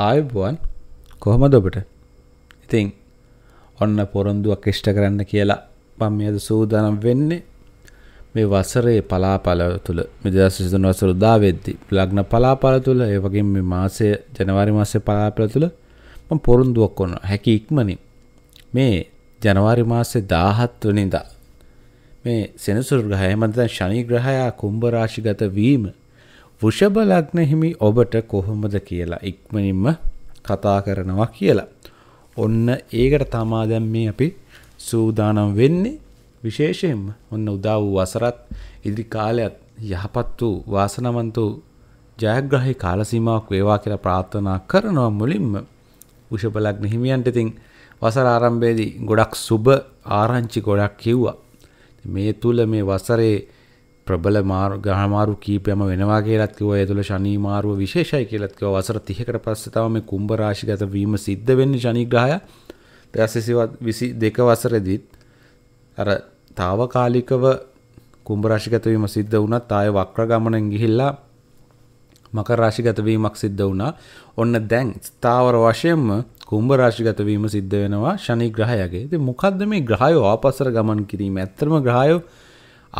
ආයුබුවන් කොහොමද ඔබට ඉතින් ඔන්න පොරොන්දුවක් ඉෂ්ට කරන්න කියලා මම මේ අද සූදානම් වෙන්නේ මේ වසරේ පලාපල තුල 2023 වසර උදා වෙද්දී ලග්න පලාපල තුල ඒ වගේම මේ මාසය ජනවාරි මාසයේ පලාපල තුල මම පොරොන්දුවක් කරනවා හැකි ඉක්මනින් මේ ජනවාරි මාසයේ 17 වෙනිදා මේ සෙනසුරු ග්‍රහය මත දැන් ශනි ග්‍රහයා කුම්භ රාශිගත වීම වෘෂභ ලග්න හිමි ඔබට කොහොමද කියලා ඉක්මනින්ම කතා කරනවා කියලා. ඔන්න ඒකට තමා දැන් මේ අපි සූදානම් වෙන්නේ විශේෂයෙන්ම ඔන්න උදා වූ වසරත් ඉදිරි කාලයත් යහපත් වූ වාසනාවන්ත වූ ජයග්‍රහී කාල සීමාවක් වේවා කියලා ප්‍රාර්ථනා කරනවා මුලින්ම වෘෂභ ලග්න හිමියන්ට ඉතින් වසර ආරම්භයේදී ගොඩක් සුබ ආරංචි ගොඩක් කිව්වා. මේ තුල මේ වසරේ ප්‍රබල මාරු ගහමාරු කීපයම වෙනවා කියලත් කිව්වා ඒ තුළ ශනි මාරුව විශේෂයි කියලත් කිව්වා වසර 30කට පස්සේ තමයි මේ කුම්භ රාශිගත වීම සිද්ධ වෙන්නේ ශනි ග්‍රහය 2022 වසරේදීත් අර తాවකාලිකව කුම්භ රාශිගත වීම සිද්ධ වුණත් ආය වක්‍ර ගමනෙන් ගිහිල්ලා මකර රාශිගත වීමක් සිද්ධ වුණා. ඔන්න දැන් ස්ථාවර වශයෙන්ම කුම්භ රාශිගත වීම සිද්ධ වෙනවා ශනි ග්‍රහයගේ. ඉතින් මොකද්ද මේ ග්‍රහයෝ ආපස්සට ගමන් කිරීම? ඇත්තම ග්‍රහයෝ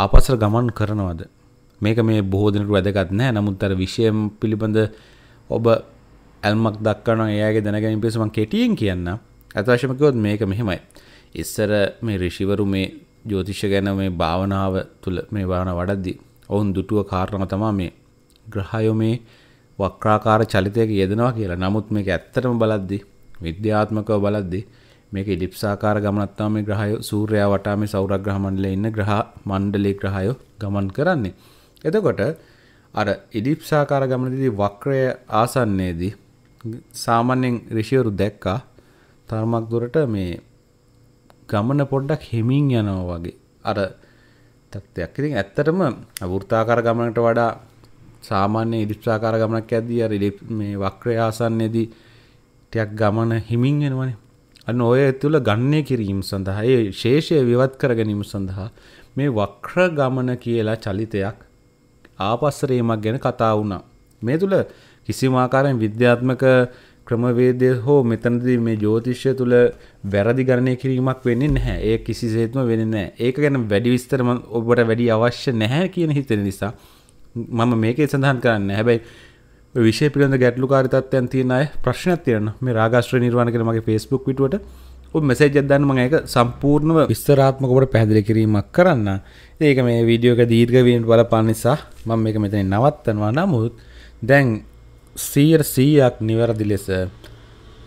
ආපස්සට ගමන් කරනවද මේක මේ බොහෝ දෙනෙකුට වැදගත් නැහැ නමුත් අර විෂය පිළිබඳ ඔබ ඇල්මක් දක්වනවා එයාගේ දැනගැනීම පිණිස මම කෙටියෙන් කියන්න අතවශ්‍යම කිව්වොත් මේක මෙහෙමයි ඉස්සර මේ ඍෂිවරු මේ ජ්‍යොතිෂ ගැන මේ භාවනාව තුල මේ භාවනාව වඩද්දී ඔවුන් දුටුව කාරණා තමයි මේ ග්‍රහයෝ මේ වක්‍රාකාර චලිතයක යෙදෙනවා කියලා. නමුත් මේක ඇත්තටම බලද්දී විද්‍යාත්මකව බලද්දී මේක ඉලිප්සාකාර ගමනක් තමයි මේ ග්‍රහය සූර්යයා වටා මේ සෞරග්‍රහ මණ්ඩලයේ ඉන්න ග්‍රහ මණ්ඩලයේ ග්‍රහයෝ ගමන් කරන්නේ. එතකොට අර ඉලිප්සාකාර ගමනදී වක්‍රය ආසන්නයේදී සාමාන්‍යයෙන් ඍෂිවරු දැක්කා තරමක් දුරට මේ ගමන පොඩ්ඩක් හෙමින් යනවා වගේ. අර තත්ත්වයක්. ඉතින් ඇත්තටම වෘත්තාකාර ගමනකට වඩා සාමාන්‍ය ඉලිප්සාකාර ගමනක් යද්දී අර මේ වක්‍රය ආසන්නයේදී ටිකක් ගමන හිමින් වෙනවනේ. අන්න ඔය තුළ ගන්නේ කිරීම සඳහා ඒ ශේෂය විවත් කර ගැනීම සඳහා මේ වක්‍ර ගමන කියලා චලිතයක් ආපස්සරීමක් ගැන කතා වුණා. මේ තුළ කිසිම ආකාරයෙන් විද්‍යාත්මක ක්‍රමවේදය හෝ මෙතනදී මේ ජෝතිෂ්‍ය තුළ වැරදි ගණනය කිරීමක් වෙන්නේ නැහැ. ඒ කිසිසේත්ම වෙන්නේ නැහැ. ඒක ගැන වැඩි විස්තර ඔබට වැඩි අවශ්‍ය නැහැ කියන හිතෙන නිසා මම මේකේ සඳහන් කරන්නේ. හැබැයි විශෂය පිළඳ ගැටලු කාරිතත්යන් තියෙන අය ප්‍රශ්නයක් තියෙන මේ රාගශ්‍ර නිර්වාණ කර මගේ ෆෙස්බුක් විටුවට මෙසේජ දන්න මගේ එක සම්පූර්ණව විස්තරාත්මකොට පැහැදිලි කිරීමක් කරන්න ඒක මේ වීඩියෝක දීර්ගවීෙන් බල පනිසා මම එක මෙතන නවත්තනවා නමුත් දැන් සීර් සීයක් නිවැරදි ලෙස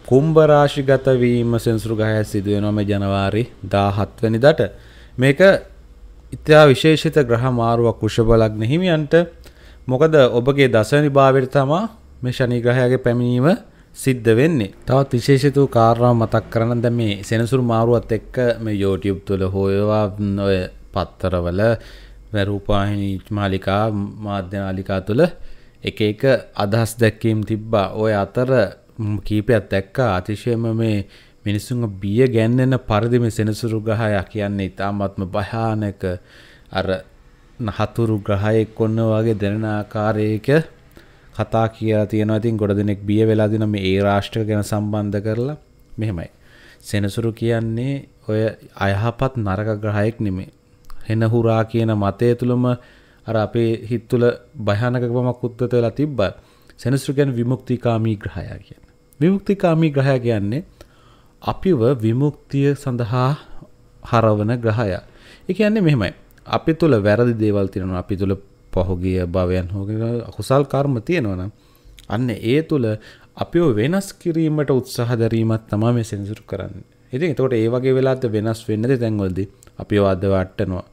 කුම්භරාශිගතවීම සෙන්සුරු ගහය සිදුවනොම ජනවාරි දාහත්වනි දට මේක ඉතා විශේෂිත ග්‍රහ මාරුවක් කුෂබලක් නහිමියන්ට මොකද ඔබගේ දසනි භාවයට තමා මේ ශනිග්‍රහයාගේ පැමිණීම සිද්ධ වෙන්නේ. තවත් විශේෂිත වූ කාරණාවක් මතක් කරන දැන් මේ සෙනසුරු මාරුවත් එක්ක මේ YouTube තුල හොයවා ඔය පත්තරවල රූපවාහිනී මාලිකා මාධ්‍ය නාලිකා තුල එක එක අදහස් දැක්වීම් තිබ්බා. ඔය අතර කීපයක් දැක්කා අතිශයම මේ මිනිස්සුන්ගේ බිය ගැන්වෙන පරිදි මේ සෙනසුරු ගහය කියන්නේ ඊටාත්ම භයානක අර හතුරු ග්‍රහයෙක් ඔන්න වගේ දැනෙන ආකාරයක කතා කියලා තියෙනවා. ඉතින් ගොඩ දෙනෙක් බිය වෙලා දින මේ ඒ රාෂ්ට්‍ර ගැන සම්බන්ධ කරලා මෙහෙමයි. සෙනසුරු කියන්නේ ඔය අයහපත් නරක ග්‍රහයෙක් නෙමෙයි. හෙනහුරා කියන මතය තුලම අර අපේ හිත තුල භයානකකමක් උද්ගත වෙලා තිබ්බා. සෙනසුරු කියන්නේ විමුක්තිකාමී ග්‍රහයා කියන්නේ. විමුක්තිකාමී ග්‍රහයා කියන්නේ අපිව විමුක්තිය සඳහා හරවන ග්‍රහයා. ඒ කියන්නේ මෙහෙමයි. අපි තුළ වැරදි දේවල් තියෙනවා අපි තුළ පහුගිය භවයන් හෝගෙන අකුසල් කර්ම තියෙනවනම් අන්න ඒ තුළ අපිෝ වෙනස් කිරීමට උත්සාහ දැරීමත් තමා මේ සෙන්සුරු කරන්න ඉතින් එතකොට ඒ වගේ වෙලාත් වෙනස් වෙන්නද තැන්වලද අපි අදවට්ටනවා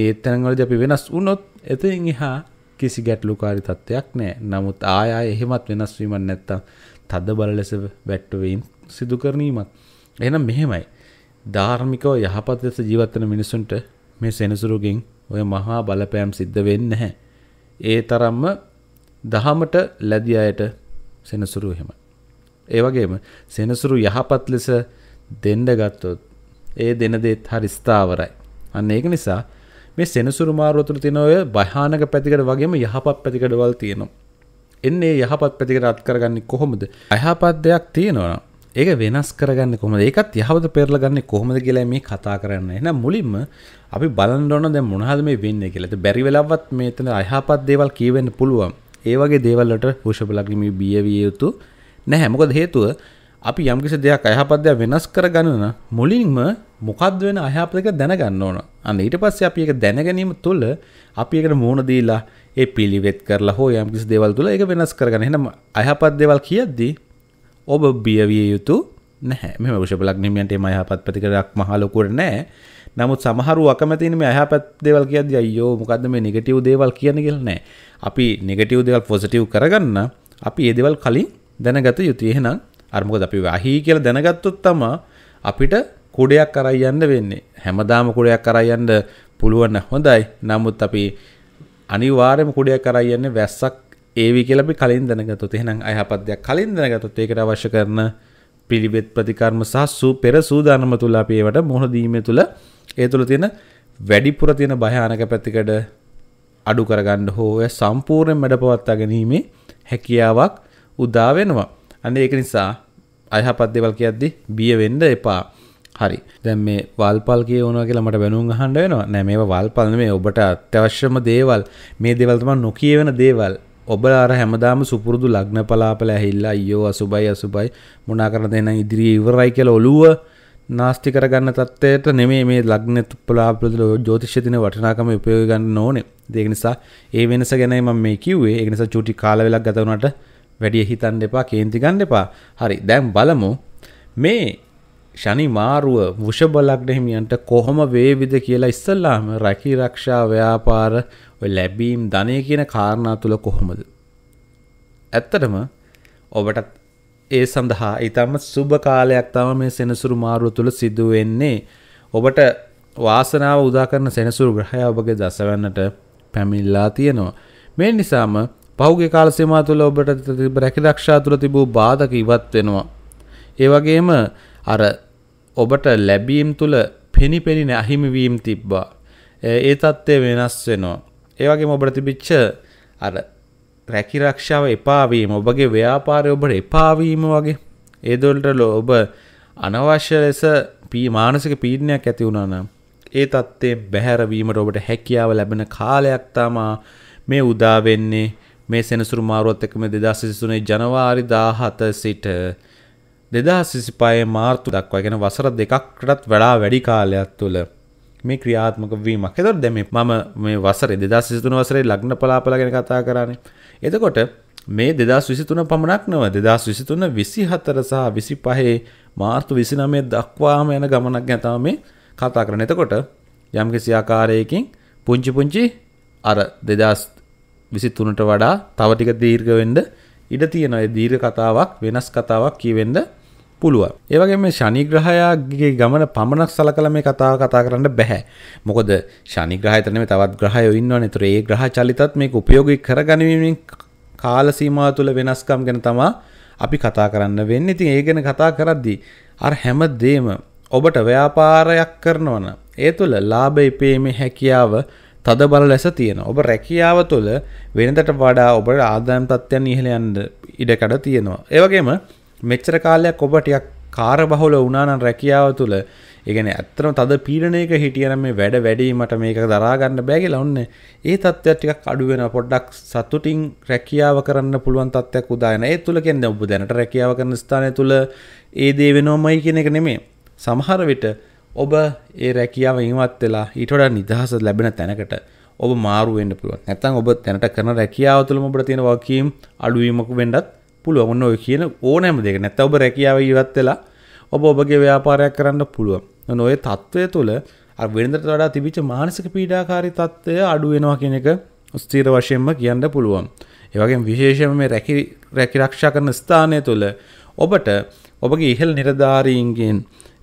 ඒ තැන්වලද අපි වෙනස් වුනොත් එතින් එහා කිසි ගැටලුකාරි තත්ත්වයක් නෑ නමුත් ආය එහෙමත් වෙනස්වීම නැත්තම් තද බල ලෙස වැට්ටවීම් සිදුකරනීමත් එනම් මෙහෙමයි ධාර්මිකව යහපත් ලෙස ජීවත්වන මිනිසුන්ට මේ සෙනසුරුගෙන් ඔය මහා බලපෑම් සිද්ධ වෙන්නේ නැහැ. ඒ තරම්ම දහමට ලැබි අයට සෙනසුරු එහෙම. ඒ වගේම සෙනසුරු යහපත් ලෙස දෙන්න ගත්තොත් ඒ දෙන දෙත් හරි ස්ථාවරයි. අන්න ඒක නිසා මේ සෙනසුරු මාරුව තුළ තියෙන ඔය භයානක පැතිකඩ වගේම යහපත් පැතිකඩවල් තියෙනවා. එන්නේ යහපත් පැතිකඩ අත්කරගන්නේ කොහොමද? යහපත් දෙයක් තියෙනවා ඒක වෙනස් කරගන්න කොම ඒකත් යහවද පෙරලගන්න කොහොමද කියලා මේ කතා කරන්න එන මුලින්ම අපි බලන්ඩොන දැ මොනහද මේ වෙන්න කියලට බැරි වෙලවත් මේතන අයහපත් දේවල් කියවෙන්න පුළුවන් ඒවගේ දේවල්ලට හෂපලක්ම බියවිය යුතු නැහැමොකද හේතුව අපි යම්කිසි දෙයක් අයහපදයක් වෙනස් කරගන්නන මුලින්ම මොකද වෙන අයහපක දැනගන්න ඕන අන්න ඊට පස්සේ අපි එක දැනගැනීම තුළ අපි එකට මූුණදීලා ඒ පිළිවෙත් කරලා හෝ යම්කිසි දේවල් තුළ එක වෙනස් කරගන්න එනම් අයහපත් දෙවල් කියද්දී ඔබ බියවිය යුතු නැහැ මෙම ෂපලක්නිමියන්ට එම යහපත් ප්‍රතිකරක් මහලොකුර නෑ නමුත් සමහරු අකමැතින මේ අයහපත් දේවල් කියද්දී අයියෝ මොකද්ද මේ නෙගටිව් දේවල් කියන්නේ කියලා නෑ අපි නෙගටිව් දේවල් පොසිටිව් කරගන්න අපි ඒ දේවල් කලින් දැනගත යුතුයි එහෙනම් අර මොකද අපි වහී කියලා දැනගත්තොත් තමයි අපිට කුඩයක් අරයි යන්න වෙන්නේ හැමදාම කුඩයක් අරයි යන්න පුළුවන් හොඳයි නමුත් අපි අනිවාර්යයෙන්ම කුඩයක් අරයි යන්නේ වැස්සක් ඒවි කියලබි කලින් දැනගතොත් එහෙනම් අයහපත්යක් කලින් දැනගතොත් ඒකට අවශ්‍ය කරන පිළිවෙත් ප්‍රතිකර්ම සහ සූ පෙර සූදානම තුල අපි ඒවට මුහුණ දීම තුල ඒ තුල තියෙන වැඩිපුර තියෙන භයානක පැතිකඩ අඩු කරගන්න හෝ ඔය සම්පූර්ණයෙන් මැඩපවත්වා ගැනීමේ හැකියාවක් උදා වෙනවා. අන්න ඒක නිසා අයහපත් දේවල් කියද්දි බිය වෙන්න එපා. හරි දැන් මේ වල්පල් කියවනවා කියලා මට බැනුම් අහන්න වෙනවා. නෑ මේවා වල්පල් නෙමෙයි ඔබට අත්‍යවශ්‍යම දේවල්. මේ දේවල් තමයි නොකියවෙන දේවල්. ඔබල අර හැමදාම සුපුරුදු ලග්න පලාපල ඇහිල්ලා අයියෝ අසුබයි අසුබයි මොනා කරන දෙන්න ඉදිරියේ ඉවරයි කියලා ඔළුව නාස්ති කරගන්න තත්ත්වයට නෙමේ මේ ලග්න පලාපල ජෝතිෂ්‍ය දින වටිනාකම උපයෝග ගන්න ඕනේ ඒක නිසා ඒ වෙනස ගැන මම මේ කිව්වේ ඒක නිසා චූටි කාල වෙලක් ගත වුණාට වැඩිය හිතන්න එපා කේන්ති ගන්න එපා හරි දැන් බලමු මේ ශනි මාරුව වෘෂබලග්න හිමියන්ට කොහොම වේවිද කියලා ඉස්සල්ලාම රැකී රක්ෂා ව්‍යාපාර ඔය ලැබීම් ධනය කියන කාරණා තුල කොහොමද? ඇත්තටම ඔබට ඒ සඳහා ඊටම සුබ කාලයක් තමයි මේ සෙනසුරු මාරුව තුල සිදු වෙන්නේ. ඔබට වාසනාව උදා කරන සෙනසුරු ග්‍රහය ඔබගේ දසවැන්නට පැමිණලා තියෙනවා. මේ නිසාම පහුගිය කාල සීමාව තුල ඔබට තිබ රැකී රක්ෂා තුල තිබූ බාධක ඉවත් වෙනවා. ඒ වගේම අර ඔබට ලැබීම් තුළ පෙනිපෙනි නැහිමිවීම් තිබ්බා ඒ තත්ත්වය වෙනස් වෙනවා ඒවගේ ඔබට තිබිච්ච අර රැකිරක්ෂාව එපාවීම ඔබගේ ව්‍යාපාරය ඔබට එපාවීම වගේ ඒදොල්ටල ඔබ අනවශ්‍ය ලෙස පී මානසික පීඩනයක් ඇති වුණනම් ඒ තත්ත්වේ බැහැරවීමට ඔබට හැකියාව ලැබෙන කාලයක් තමා මේ උදාවෙන්නේ මේ සෙනසුරු මාරුවත් එකම දෙදස් සිසුනේ ජනවාරි දාහත සිට දෙදහස් විසිපායේ මාර්තු දක්වා ගැන වසර දෙකක්ටත් වඩා වැඩි කාලයක් තුළ මේ ක්‍රියාත්මක වීමක් එතොට දැම මම මේ වසර දෙදස් සිතුන වසරේ ලග්න පලාපල ගැන කතා කරන්නේ. එතකොට මේ දෙදස් විසිතුන පමණක් නව දෙදස් විසිතුන්න විසි හතර සහ විසි පහේ මාර්තු විසිනමේ දක්වාම යන ගමනක් ගැතාව මේ කතා කරන එතකොට යම්කිසි ආකාරයකින් පුංචි පුංචි අර දෙදස් විසිතුනට වඩා තවටික දීර්ග වෙන්ඩ ඉඩ තියෙනයි දීර්ඝ කතාවක් වෙනස් කතාවක් කියවෙන්ඩ පුළුව ඒවගේ මේ ශනිග්‍රහයාගේ ගමන පමණක් සලකල මේ කතාව කතා කරන්න බැහැ මොකද ශනිග්‍රහයතනම තවත් ග්‍රහය ඉන්නවා නිතර ඒ ග්‍රහ චලිතත් මේ උපයෝගී කරගනිවීමෙන් කාල සීමා තුළ වෙනස්කම් ගැන තමා අපි කතා කරන්න වෙන්න ඉතින් ඒ ගැන කතා කරද්දී අර හැම දේම ඔබට ව්‍යාපාරයක් කරනවන ඒ තුළ ලාභ ඉපීමේ හැකියාව තද බල ලෙස තියෙන ඔබ රැකියාව තුළ වෙනදට වඩා ඔබට ආදායම් තත්ත්වයන් ඉහළ යන්න ඉඩකඩ තියෙනවා ඒවගේම මෙච්චර කාලයක් ඔබ ටිකක් කාර බහුල වුණා නම් රැකියාව තුළ ඒ කියන්නේ ඇත්තටම තද පීඩනයක හිටියනම් මේ වැඩ වැඩිවීමට මේක දරා ගන්න බෑ කියලා ඔන්න ඒ තත්ත්වයක් ටිකක් අඩු වෙනවා පොඩ්ඩක් සතුටින් රැකියාව කරන්න පුළුවන් තත්ත්වයක් උදා වෙනවා ඒ තුළ කියන්නේ ඔබ දැනට රැකියාව කරන ස්ථානය තුළ ඒ දේ වෙනවමයි කියන එක නෙමෙයි සමහර විට ඔබ ඒ රැකියාව ඉවත් වෙලා ඊට වඩා නිදහස ලැබෙන තැනකට ඔබ මාරු වෙන්න පුළුවන්. නැත්නම් ඔබ දැනට කරන රැකියාව තුළම ඔබට තියෙන වගකීම් අඩුවීමක් වෙන්නත් පුළුව ඔන්න ඔය කියන ඕනෑම දෙක නැත්ත ඔබ රැකියාව ඉවත් වෙලා ඔබ ඔබගේ ව්‍යාපාරයක් කරන්න පුළුවන් නොය තත්ත්වය තුළ වෙනදට වඩා තිබිච මානසික පීඩාකාරි තත්ත්වය අඩු වෙනවා කියන එක ස්තීර වශයෙන්ම කියන්න පුළුවන්. ඒවගේ විශේෂම මේ රැකිරක්ෂා කරන ස්ථානය තුළ ඔබට ඔබගේ ඉහල් නිරධාරීන්ගෙන්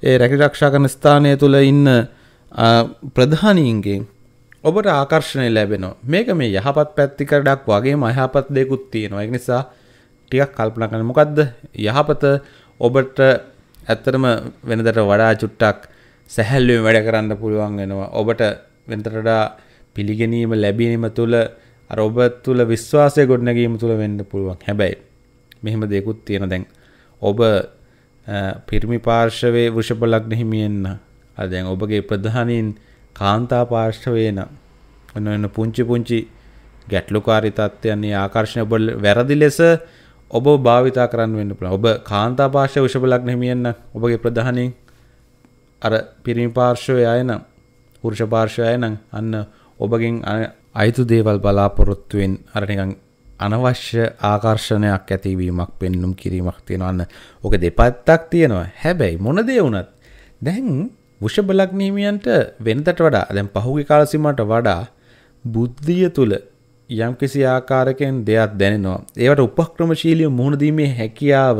ඒ රැකිරක්ෂා කරන ස්ථානය තුළ ඉන්න ප්‍රධානීන්ගෙන් ඔබට ආකර්ශණය ලැබෙනවා මේක මේ යහපත් පැත්තිකරඩක් වගේ මයහපත් දෙකුත් තියෙනවා එක නිසා ටිකක් කල්පනා කරන්න මොකද්ද යහපත ඔබට ඇත්තටම වෙනදට වඩා චුට්ටක් සැහැල්ලුවෙන් වැඩ කරන්න පුළුවන් වෙනවා ඔබට වෙනතරටා පිළිගැනීම ලැබීම තුළ අර ඔබ තුළ විශ්වාසය ගොඩනැගීම තුළ වෙන්න පුළුවන් හැබැයි මෙහෙම දෙකුත් තියෙන දැන් ඔබ පිරිමි පාර්ශවයේ වෘෂභ ලග්න හිමියෙන්න අර දැන් ඔබගේ ප්‍රධානීන් කාන්තා පාර්ශවේන ඔන්න ඔන්න පුංචි පුංචි ගැටලුකාරී තත්ත්වයන් ආකර්ෂණය ඔබ වැරදි ලෙස ඔබ භාවිතා කරන්න වෙන්න පුළුවන්. ඔබ කාන්තා පාර්ශ්ව වෘෂභ ලග්න හිමියන් නම් ඔබගේ ප්‍රධානයෙන් අර පිරිමි පාර්ශ්වය අය නම් පුරුෂ පාර්ශ්වය අය නම් අන්න ඔබගෙන් අයිතු දේවල් බලාපොරොත්තුවෙන් අර නිකන් අනවශ්‍ය ආකර්ෂණයක් ඇතිවීමක් පෙන්눔 කිරීමක් තියෙනවා. අන්න ඔක දෙපැත්තක් තියෙනවා. හැබැයි මොන දේ වුණත් දැන් වෘෂභ ලග්න හිමියන්ට වෙනතට වඩා දැන් පහුගිය කාල සීමාවට වඩා බුද්ධිය තුල යම්කිසි ආකාරකෙන් දෙයක් දැනෙනවා. ඒවට උපක්‍රමශීලීව මුහුණ දීමේ හැකියාව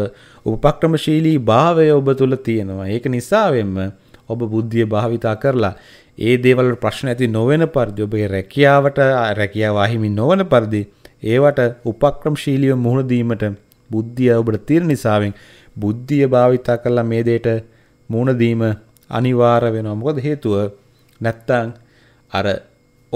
උපක්‍රමශීලී භාවය ඔබ තුල තියෙනවා. ඒක නිසාවෙන්ම ඔබ බුද්ධිය භාවිතා කරලා ඒ දේවල් ප්‍රශ්න ඇති නොවන පරිදි ඔබේ රැකියාවට රැකියාව අහිමි නොවන පරිදි ඒවට උපක්‍රමශීලීව මුහුණ දීමට බුද්ධිය ඔබට තියෙන නිසාවෙන් බුද්ධිය භාවිතා කරලා මේ දෙයට මුහුණ දීම අනිවාර්ය වෙනවා. මොකද හේතුව නැත්තම් අර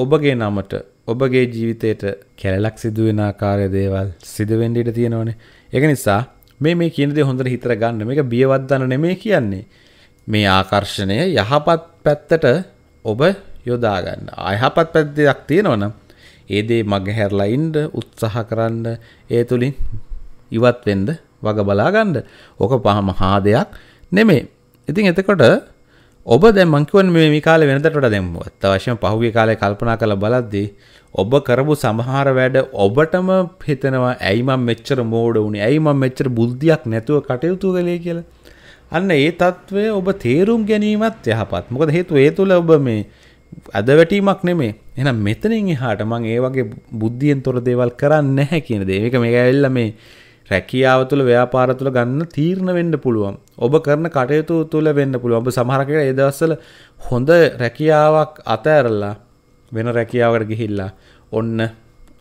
ඔබගේ නමට ඔබගේ ජීවිතයට කැලක් සිදුවෙන ආකාරය දේවල් සිදුවෙන්ඩිට තියෙනවනේ එක නිසා මේ මේ කියනද හොඳට හිතර ගන්න මේක බියවත්දන්න නෙමේ කියන්නේ මේ ආකර්ෂණය යහපත් පැත්තට ඔබ යොදාගන්න අයහපත් පැද්දයක් තියෙනවනම් ඒදේ මග හැරලයින්ඩ උත්සාහ කරන්න ඒ තුළින් ඉවත්වෙන්ඩ වග බලාගණ්ඩ ඕක පහම හා දෙයක් නෙමේ ඉතින් එතකොට ඔබ දැ මංකවන් මේ කාල වෙනදට දෙම අත්තවශයෙන් පහුගේ කාලය කල්පනා කළ බලද්දී ඔබ කරපු සමහර වැඩ ඔබටම හිතනවා ඇයිමම් මෙච්චර මෝඩ වුණේ ඇයිම මෙච්චර බුද්ධියක් නැතුව කටයුතු කළේ කියලා අන්න ඒ තත්ත්වය ඔබ තේරුම් ගැනීමත් යහපත් මොකද හේතු ඒ තුළ ඔබ මේ අද වැටීමක් නෙමේ එනම් මෙතනින් එහාට මං ඒ වගේ බුද්ධියෙන් තොර දේවල් කරන්න නැහැ කියන දේ එක මේ ඇල්ල මේ රැකියාව තුළ ව්‍යාපාර තුළ ගන්න තීරණ වෙන්න පුළුවන්. ඔබ කරන කටයුතු තුළ වෙන්න පුළුවන්. ඔබ සමහර කෙනෙක් ඒ දවස්වල හොඳ රැකියාවක් අතහැරලා වෙන රැකියාවකට ගිහිල්ලා ඔන්න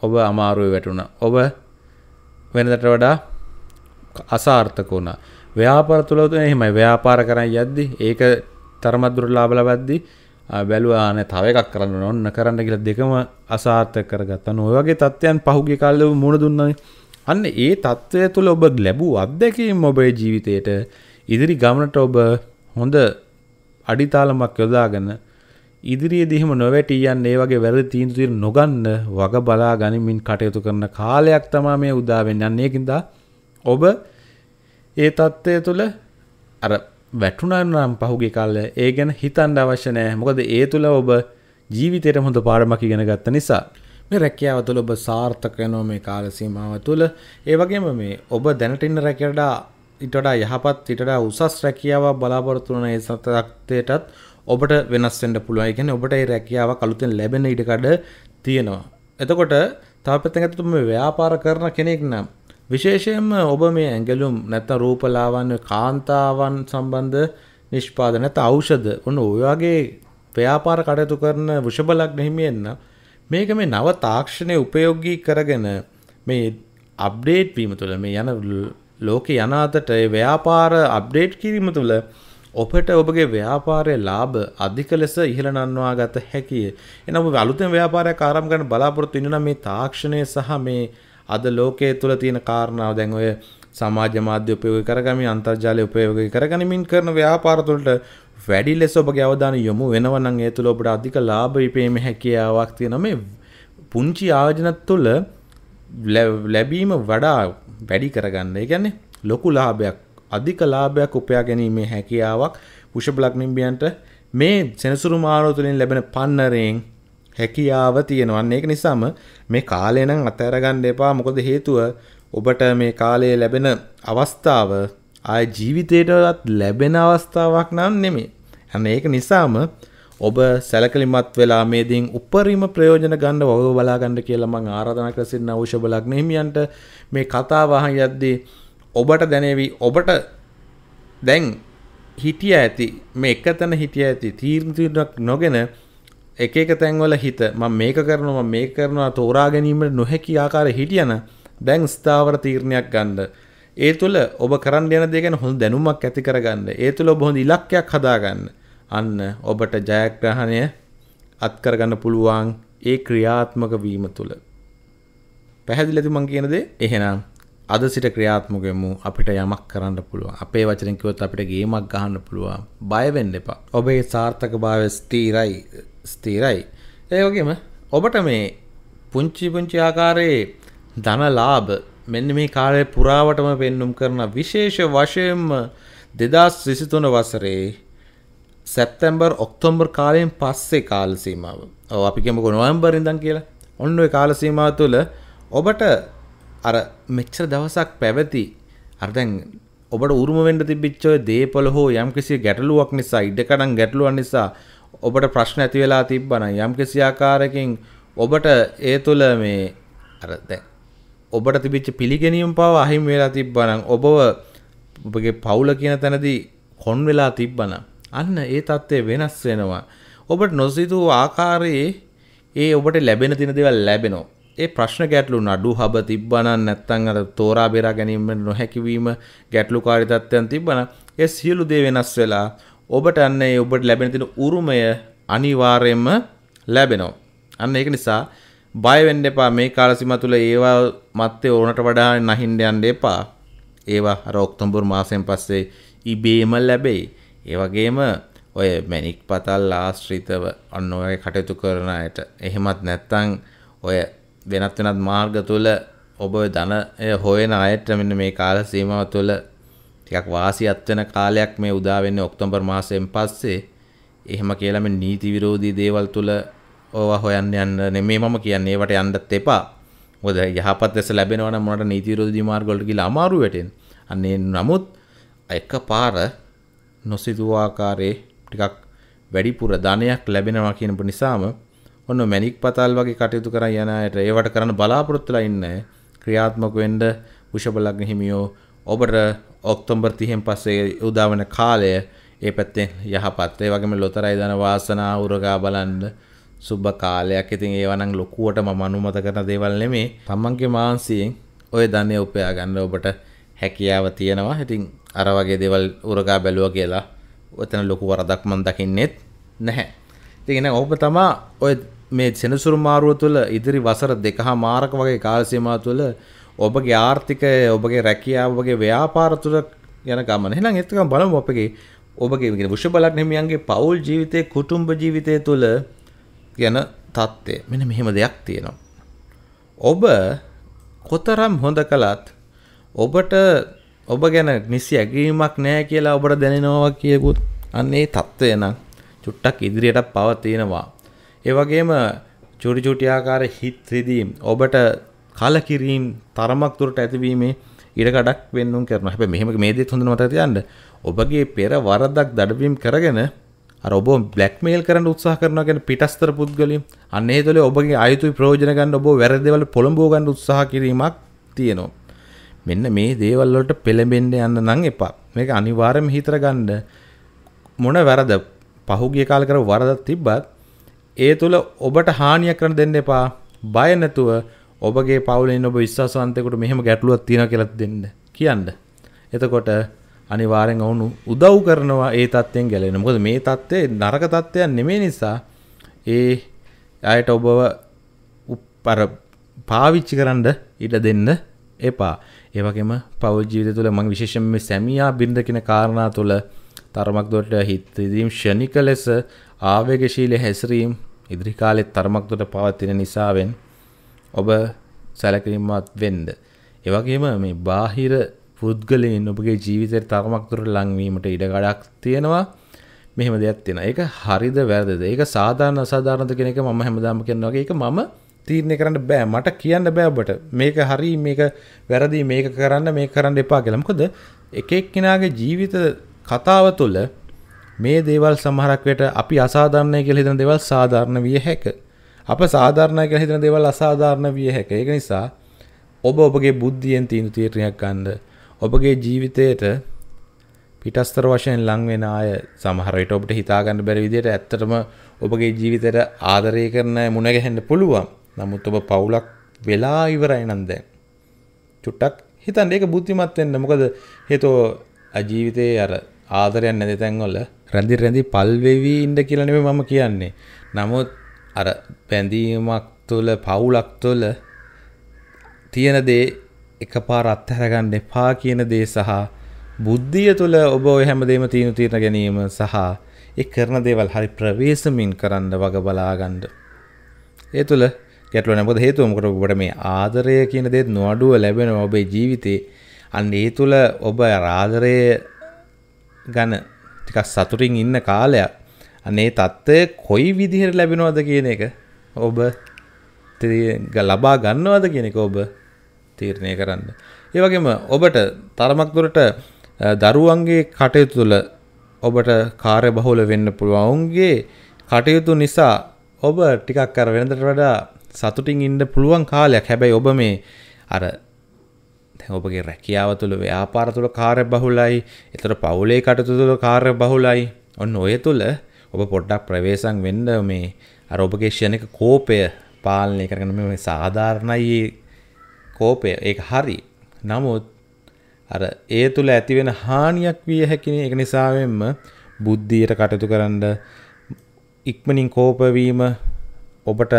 ඔබ අමාරුවේ වැටුණා. ඔබ වෙනදට වඩා අසාර්ථක වුණා. ව්‍යාපාර තුළ එහෙමයි ව්‍යාපාර කරන් යද්දි ඒක තරමක් දුරට ලාභ ලබද්දී බැලුවාන තව එකක් කරන්න ඕන කරන්න කියලා දෙකම අසාර්ථක කරගත්තා. ඔය වගේ තත්ත්වයන් පහුගිය කාලේ මුණ දුන්නනේ. අන්න ඒ තත්ත්වය තුළ ඔබ ලැබූ අත්දැකීම් ඔබේ ජීවිතයට ඉදිරි ගමනට ඔබ හොඳ අඩිතාලමක් යොදාගෙන ඉදිරියේ දිහම නොවැටී යන්න ඒ වගේ වැරදි තීන්දු తీර නොගන්න වග බලා ගනිමින් කටයුතු කරන කාලයක් තමයි මේ උදා වෙන්නේ. අන්න ඒකින්ද ඔබ ඒ தත්ත්වය තුළ අර වැටුණා නම් පහුගිය කාලේ ඒ ගැන හිතන්න අවශ්‍ය නැහැ. මොකද ඒ තුළ ඔබ ජීවිතේට හොඳ පාඩමක් ඉගෙන ගත්ත නිසා. මේ රැකියාව තුළ ඔබ සාර්ථක වෙනවා මේ කාල සීමාව තුළ. ඒ වගේම මේ ඔබ දැනට ඉන්න රැකියාවට ඊට වඩා යහපත් ඊට වඩා උසස් රැකියාවක් බලාපොරොත්තු වන ඒ සත්‍යයටත් ඔබට වෙනස් වෙන්න පුළුවන්. ඒ කියන්නේ ඔබට ඒ රැකියාවක් අලුතෙන් ලැබෙන ඉඩකඩ තියෙනවා. එතකොට තව පැත්තකට තුම ව්‍යාපාර කරන කෙනෙක් නම් විශේෂයෙන්ම ඔබ මේ ඇඟලුම් නැත්නම් රූපලාවන්‍ය කාන්තාවන් සම්බන්ධ නිෂ්පාදන නැත්නම් ඖෂධ ඔන්න ඔය වගේ ව්‍යාපාර කටයුතු කරන වෘෂභ ලග්න හිමියන් නම් මේක මේ නව තාක්ෂණය උපයෝගී කරගෙන මේ අප්ඩේට් වීම තුළ මේ යන ලෝක යන අතට ව්‍යාපාර අප්ඩේට් කිරීම තුළ ඔපට ඔබගේ ව්‍යාපාරය ලාභ අධික ලෙස ඉහළනන්වා ගත හැකිය. එනම් ඔබ අලුතෙන් ව්‍යාපාරයක් ආරම්භ කරන්න බලාපොරොත්තු වෙන මේ තාක්ෂණය සහ මේ අද ලෝකයේ තුල තියෙන කාරණාව දැන් ඔය සමාජ මාධ්‍ය උපයෝගී කරගමින් අන්තර්ජාලය උපයෝගී කරගනිමින් කරන ව්‍යාපාර තුළට වැඩි ලෙස ඔබගේ අවධානය යොමු වෙනවා නම් ඒ තුළ ඔබට අධික ලාභ විපීමේ හැකියාවක් තියෙනවා මේ පුංචි ආයෝජන තුළ ලැබීම වඩා වැඩි කරගන්න. ඒ කියන්නේ ලොකු ලාභයක් අධික ලාභයක් උපයා ගැනීමේ හැකියාවක් වෘෂභ ලග්නිම්බියන්ට මේ සෙනසුරු මානෝ තුළින් ලැබෙන පන්නරයෙන් හැකියාව තියෙනවා. ඒක නිසාම මේ කාලය නම් අතහැර ගන්න එපා. මොකද හේතුව ඔබට මේ කාලයේ ලැබෙන අවස්ථාව ආය ජීවිතයටත් ලැබෙන අවස්ථාවක් නම් නෙමේ. ඇන ඒක නිසාම ඔබ සැලකලිමත් වෙලා මේදීන් උපරිම ප්‍රයෝජන ගන්න ඔබ බලාගන්න කියලා මං ආරාධනා කර සිටින ඖෂධ බලක් හිමියන්ට මේ කතාව අහන් යද්දී ඔබට දැනේවි ඔබට දැන් හිටිය ඇති මේ එක තැන හිටිය ඇති තීරණ තීරණක් නොගෙන එක එක තැන්වල හිත මම මේක කරනවා මේක කරනවා තෝරා ගැනීමට නොහැකි ආකාරය හිටියන දැන් ස්ථාවර තීරණයක් ගන්න ඒ තුළ ඔබ කරන්න යන දේ ගැන හොඳ දැනුමක් ඇති කරගන්න. ඒ තුළ ඔබ හොඳ ඉලක්කයක් හදාගන්න. අන්න ඔබට ජයග්‍රහණය අත්කරගන්න පුළුවන් ඒ ක්‍රියාත්මක වීම තුළ. පැහැදිලිද මං කියන දේ? එහෙනම් අද සිට ක්‍රියාත්මක වෙමු. අපිට යමක් කරන්න පුළුවන්. අපේ වචනෙන් කිව්වොත් අපිට ගේමක් ගහන්න පුළුවන්. බය වෙන්න එපා. ඔබේ සාර්ථකභාවය ස්ථිරයි. ස්ථිරයි. ඒ වගේම ඔබට මේ පුංචි පුංචි ආකාරයේ ධනලාභ මෙන්න මේ කාලය පුරාවටම පෙන්නුම් කරන විශේෂ වශයෙන්ම දෙදස් විසිතුන වසරේ සැප්තැම්බර් ඔක්තොම්බර් කාලයෙන් පස්සේ කාල සීමාව අපි කෙමකු නොවම්බර් ඉඳන් කියලා ඔන්න ඔය කාල සීමාව තුළ ඔබට අර මෙච්චර දවසක් පැවති අර්දැන් ඔබට උරුමෙන්ට තිබිච්චෝ දේපල හෝ යම් කිසි ගැටලුවක් නිසා ඉඩකඩම් ගැටලුවන් නිසා ඔබට ප්‍රශ්න ඇති වෙලා තිබ්බනම් යම් කිසි ආකාරයකින් ඔබට ඒ තුළ මේ අර දැන් ඔබට තිබිච්ච පිළිගැනීම පව අහිම වෙලා තිබ්බනම් ඔබව ඔබගේ පවුල කියන තැනදී කොන් වෙලා තිබ්බනම් අන්න ඒ தත්ත්වය වෙනස් වෙනවා. ඔබට නොසිතූ ආකාරයේ ඒ ඔබට ලැබෙන දින දේවල් ලැබෙනවා. ඒ ප්‍රශ්න ගැටලු නඩු හබ තිබ්බනම් නැත්නම් අර තෝරා බේරා ගැනීම නොහැකිවීම ගැටලුකාරී තත්ත්වයන් තිබ්බනම් ඒ සියලු දේ වෙනස් වෙලා ඔබට අන්න ඒ ඔබට ලැබෙන තියෙන උරුමය අනිවාර්යයෙන්ම ලැබෙනවා. අන්න ඒක නිසා බය වෙන්න එපා මේ කාලසීමා තුල ඒවා මැත්තේ ඕනට වඩා නැහින්න යන්න එපා. ඒවා අර ඔක්තෝබර් මාසයෙන් පස්සේ ඉබේම ලැබෙයි. ඒ වගේම ඔය මැනික් පතල් ආශ්‍රිතව අන්න ඔය කටයුතු කරන අයට එහෙමත් නැත්නම් ඔය වෙනත් වෙනත් මාර්ග තුල ඔබ ධනය හොයන අයට මෙන්න මේ කාල සීමාව තුළ ටිකක් වාසියත් වෙන කාලයක් මේ උදා වෙන්නේ ඔක්තෝබර් මාසයෙන් පස්සේ එහෙම කියලා මේ නීති විරෝධී දේවල් තුල ඕවා හොයන්න යන්න නෙමේ මම කියන්නේ ඒවට යන්නත් එපා මොකද යහපත් ලෙස ලැබෙනවා නම් මොනට නීති විරෝධී මාර්ග වලට ගිහලා අමාරු වෙටෙන අන්නේ නමුත් එක පාර නොසිතූ ආකාරයේ ටිකක් වැඩිපුර ධනයක් ලැබෙනවා කියන නිසාම ඔන්න මැනික් පතල් වගේ කටයුතු කරන් යන අයට ඒවට කරන්න බලාපොරොත්තුලා ඉන්න ක්‍රියාත්මක වෙන්න වෘෂභ ලග්න හිමියෝ ඔබට ඔක්තෝබර් 30න් පස්සේ උදා වෙන කාලය ඒ පැත්තෙන් යහපත් ඒ වගේම ලොතරැයි දන වාසනා උරගා බලන්න සුබ කාලයක් ඉතින් ඒවනම් ලොකුවට මම අනුමත කරන දේවල් නෙමේ තමන්ගේ මාන්සියෙන් ඔය ධනය උපයා ගන්න ඔබට හැකියාව තියෙනවා ඉතින් අර වගේ දේවල් උරගා බැලුව කියලා ඔතන ලොකු වරදක් මන් දකින්නෙත් නැහැ. ඉතින් ඔබ තමා ඔය මේ සෙනසුරු මාරුව තුළ ඉදිරි වසර දෙක හා මාරක වගේ කාල සීමාව තුළ ඔබගේ ආර්ථිකය ඔබගේ රැකියාව ඔබගේ ව්‍යාපාර තුළ යන ගමන. එහෙනම් ඒත් ගමන් බලමු ඔබගේ ඔබගේ වෘෂභ ලග්න හිමියන්ගේ පෞල් ජීවිතයේ කුටුම්බ ජීවිතය තුළ ගැන தත්ත්වය මෙන්න මෙහෙම දෙයක් තියෙනවා. ඔබ කොතරම් හොඳ කළත් ඔබට ඔබ ගැන නිසි ඇගීමක් නැහැ කියලා ඔබට දැනෙනවා කියපුත් අන්න ඒ தත්ත්වය නම් චුට්ටක් ඉදිරියට පවතිනවා. ඒ වගේම චුටි චුටි ආකාර හිත් රිදීම් ඔබට කලකිරීම තරමක් දුරට ඇතිවීමේ ඉඩකඩක් වෙන්නුම් කරනවා. හැබැයි මෙහෙම මේ දේත් හොඳට මතක තියාගන්න. ඔබගේ පෙර වරදක් දඩබීම් කරගෙන ඔබ බ්ලක්මේල් කරන්න උත්සාහ කරන ගැන පිටස්තර පුද්ගලින් අන්නේ තුළ ඔබගේ අයුතු ප්‍රෝජනගන්න ඔබ වැරදිවල පොළඹෝගන්න උත්සාහ කිරීමක් තියෙනවා. මෙන්න මේ දේවල්වලට පෙළඹෙන්ඩ යන්න නං එපා මේක අනිවාරම හිතරගන්න මොන වැරද පහුගිය කාල කර වරද තිබ්බත් ඒ තුළ ඔබට හානිය කරන දෙන්න එපා බයනැතුව ඔබගේ පවුලෙන් ඔබ විශ්වාසන්තකට මෙහම ගැටලුවත් තියෙන කෙලත් දෙන්න කියන්න. එතකොට අනිවාරෙන් ඔවුනු උදව් කරනවා ඒ තත්ත්යෙන් ගැලෙන මොකද මේ තත්ත්වය නරක තත්ත්වයක් නෙමේ නිසා ඒ අයට ඔබව උපර පාවිච්චි කරන්න ඉඩ දෙන්න එපා ඒවගේම පවජීවිත තුළ මං විශේෂම සැමියා බිරිඳ කෙන කාරණා තුළ තරමක් දොට හිතදීම් ෂණික ලෙස ආවේගශීලය හැසිරීම් ඉදිරි කාලෙත් තරමක් දොට පවත්තින නිසාවෙන් ඔබ සැලකිරීමත් වෙන්ද. එවගේම මේ බාහිර පුද්ගලයෙන් ඔබගේ ජීවිතයට තරමක් දුරට ලංවීමට ඉඩ ගඩක් තියෙනවා මෙහෙම දෙයක් තියෙනවා. ඒක හරිද වැරදිද? ඒක සාධාරණ අසාධාරණද කියන එක මම හැමදාම කියනවා වගේ ඒක මම තීරණය කරන්න බෑ. මට කියන්න බෑ ඔබට මේක හරි මේක වැරදි මේක කරන්න මේක කරන්න එපා කියලා. මොකද එක එක්කෙනාගේ ජීවිත කතාව තුළ මේ දේවල් සමහරක් වෙට අපි අසාධාරණයි කියලා හිතන දේවල් සාධාරණ විය හැකියි. අප සාධාරණයි කියලා හිතන දේවල් අසාධාරණ විය හැකියි. ඒක නිසා ඔබ ඔබගේ බුද්ධියෙන් තීන්දුව තීරණයක් ගන්න ඔබගේ ජීවිතයට පිටස්තර වශයෙන් ලංවෙන අය සමහරවිට ඔබට හිතාගන්න බැරි විදියට ඇත්තටම ඔබගේ ජීවිතයට ආදරය කරන මුණගැහෙන්න පුළුවන් නමුත් ඔබ පවුලක් වෙලා ඉවරයි නම් දැන් චුට්ටක් හිතන්න ඒක බුද්ධිමත් වෙන්න මොකද හේතෝ ජීවිතයේ අර ආදරයක් නැති තැන්වල රැඳි රැඳි පල් වෙවි ඉන්න කියලා නෙමෙයි මම කියන්නේ නමුත් අර බැඳීමක් තුළ පවුලක් තුළ තියෙන දේ එකපාර අත්හැරගන්න එපා කියන දේ සහ බුද්ධිය තුළ ඔබ ඔය හැමදේම තීනු තීරණ ගැනීම සහ ඒ කරන දේවල් හරි ප්‍රවේශමින් කරන්න වග බලා ගන්න. ඒ තුළ ගැටලුව නැබොද හේතුව මොකද ඔබට මේ ආදරය කියන දේත් නොඅඩුව ලැබෙන ඔබේ ජීවිතේ අන්න ඒ තුළ ඔබ ආදරය ගැන ටිකක් සතුටින් ඉන්න කාලයක් අනේ தත්ත්වය කොයි විදිහට ලැබෙනවද කියන එක ඔබ ලබා ගන්නවද කියන එක ඔබ තීරණය කරන්න. ඒ වගේම ඔබට තරමක් දුරට දරුවන්ගේ කටයුතු තුළ ඔබට කාර්යබහුල වෙන්න පුළුවන්. ඔවුන්ගේ කටයුතු නිසා ඔබ ටිකක් අර වෙනදට වඩා සතුටින් ඉන්න පුළුවන් කාලයක්. හැබැයි ඔබ මේ අර ඔබගේ රැකියාව තුළ ව්‍යාපාර තුළ කාර්ය බහුලයි එතර පවුලේ කටතු තුළ කාර්ය බහුලයි ඔන්න ඔය තුළ ඔබ පොඩ්ඩක් ප්‍රවේශන් වෙන්න මේ අර ඔබගේ ෂණක කෝපය පාලනය කරගෙන මේ සාධාරණයි කෝපය ඒක හරි. නමුත් අර ඒ තුල ඇතිවෙන හානියක් විය හැකි ඒක නිසාවෙන්ම බුද්ධියට කටයුතු කරන්න ඉක්මනින් කෝප වීම ඔබට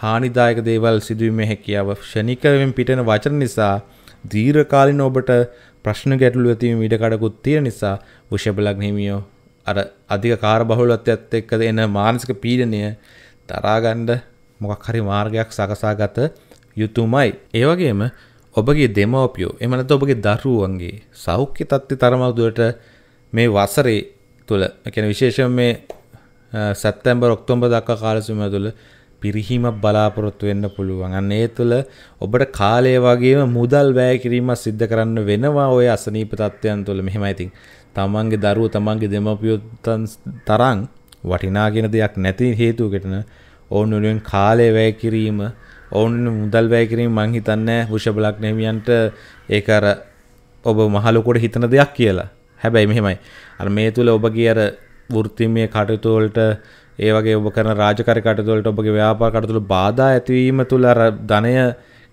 හානිදායක දේවල් සිදුවීමේ හැකියාව ෂණිකවෙන් පිටෙන වචන නිසා දීර්ඝකාලීන ඔබට ප්‍රශ්න ගැටලු ඇතිවීම ඉඩ කඩකුත් තියෙන නිසා වෘෂභ ලග්න හිමියෝ අර අධික කාර්යබහුලත්වයත් එක්ක එන මානසික පීඩනය තරා ගන්න මොකක් හරි මාර්ගයක් සකසාගත යුතුමයි. ඒවගේම ඔබගේ දෙමෝපියෝ එමනත ඔබගේ දරුවන්ගේ සෞඛ්‍ය තත්ත්වය තරමවදුවට මේ වසරේ තුළ එකන විශේෂම මේ සැත්තැම්බර් ඔක්තොම්බ දක්වා කාලසුම තුළ පිරිහීමක් බලාපොරොත්තු වෙන්න පුළුවන්. අන්න ඒ තුළ ඔබට කාලය වගේම මුදල් වැය කිරීමක් සිද්ධ කරන්න වෙනවා ඔය අසනීප තත්ත්වයන් තුළ මෙහෙමයි ඉතින්. තමන්ගේ දරුවෝ තමන්ගේ දෙමව්පියෝ තරම් වටිනා කියන දෙයක් නැති හේතුවකටන ඕන් වලින් කාලය වැය කිරීම ඔවුන් මුදල් වැය කිරීම මං හිතන්නේ වෘෂභ ලග්නහිමියන්ට ඒක අර ඔබ මහලොකුට හිතන දෙයක් කියලා. හැබැයි මෙහෙමයි. අර මේ තුල ඔබගේ අර වෘත්තිමය කටයුතු වලට ඒ වගේ ඔබ කරන රාජකාරී කටයුතු වලට ඔබගේ ව්‍යාපාර කටයුතු වල බාධා ඇතිවීම තුල අර ධනය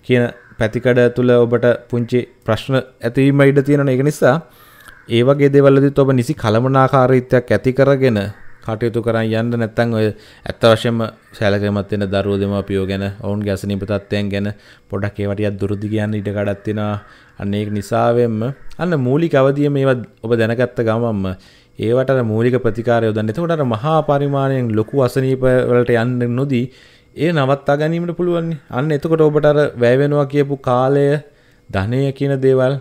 කියන පැතිකඩ තුල ඔබට පුංචි ප්‍රශ්න ඇතිවීම ඉඩ තියෙනවා. ඒක නිසා ඒ වගේ දේවල් වලදීත් ඔබ නිසි කලමනාකාරීත්වයක් ඇති කරගෙන කටයුතු කරන්න යන්න නැත්තං ඔය ඇත්ත වශයෙන්ම සැලකමත් වෙන දරුවෝ දෙමාපියෝ ගැන ඔවුන්ගේ අසනීප තත්ත්වයන් ගැන පොඩක් ඒ වටියක් දුරදි කියන්න ඉඩ කඩක් තියෙනවා. අන්න ඒක නිසාවෙන්ම අන්න මූලික අවධිය මේවා ඔබ දැනගත්ත ගමන්ම ඒවට මූලික ප්‍රතිකාරය යොදන්න. එතකොට අර මහා පරිමාණයෙන් ලොකු අසනීප වලට යන්න නොදී ඒ නවත්තා ගැනීමට පුළුවන්. අන්න එතකොට ඔබට අර වැය වෙනවා කියපු කාලය ධනය කියන දේවල්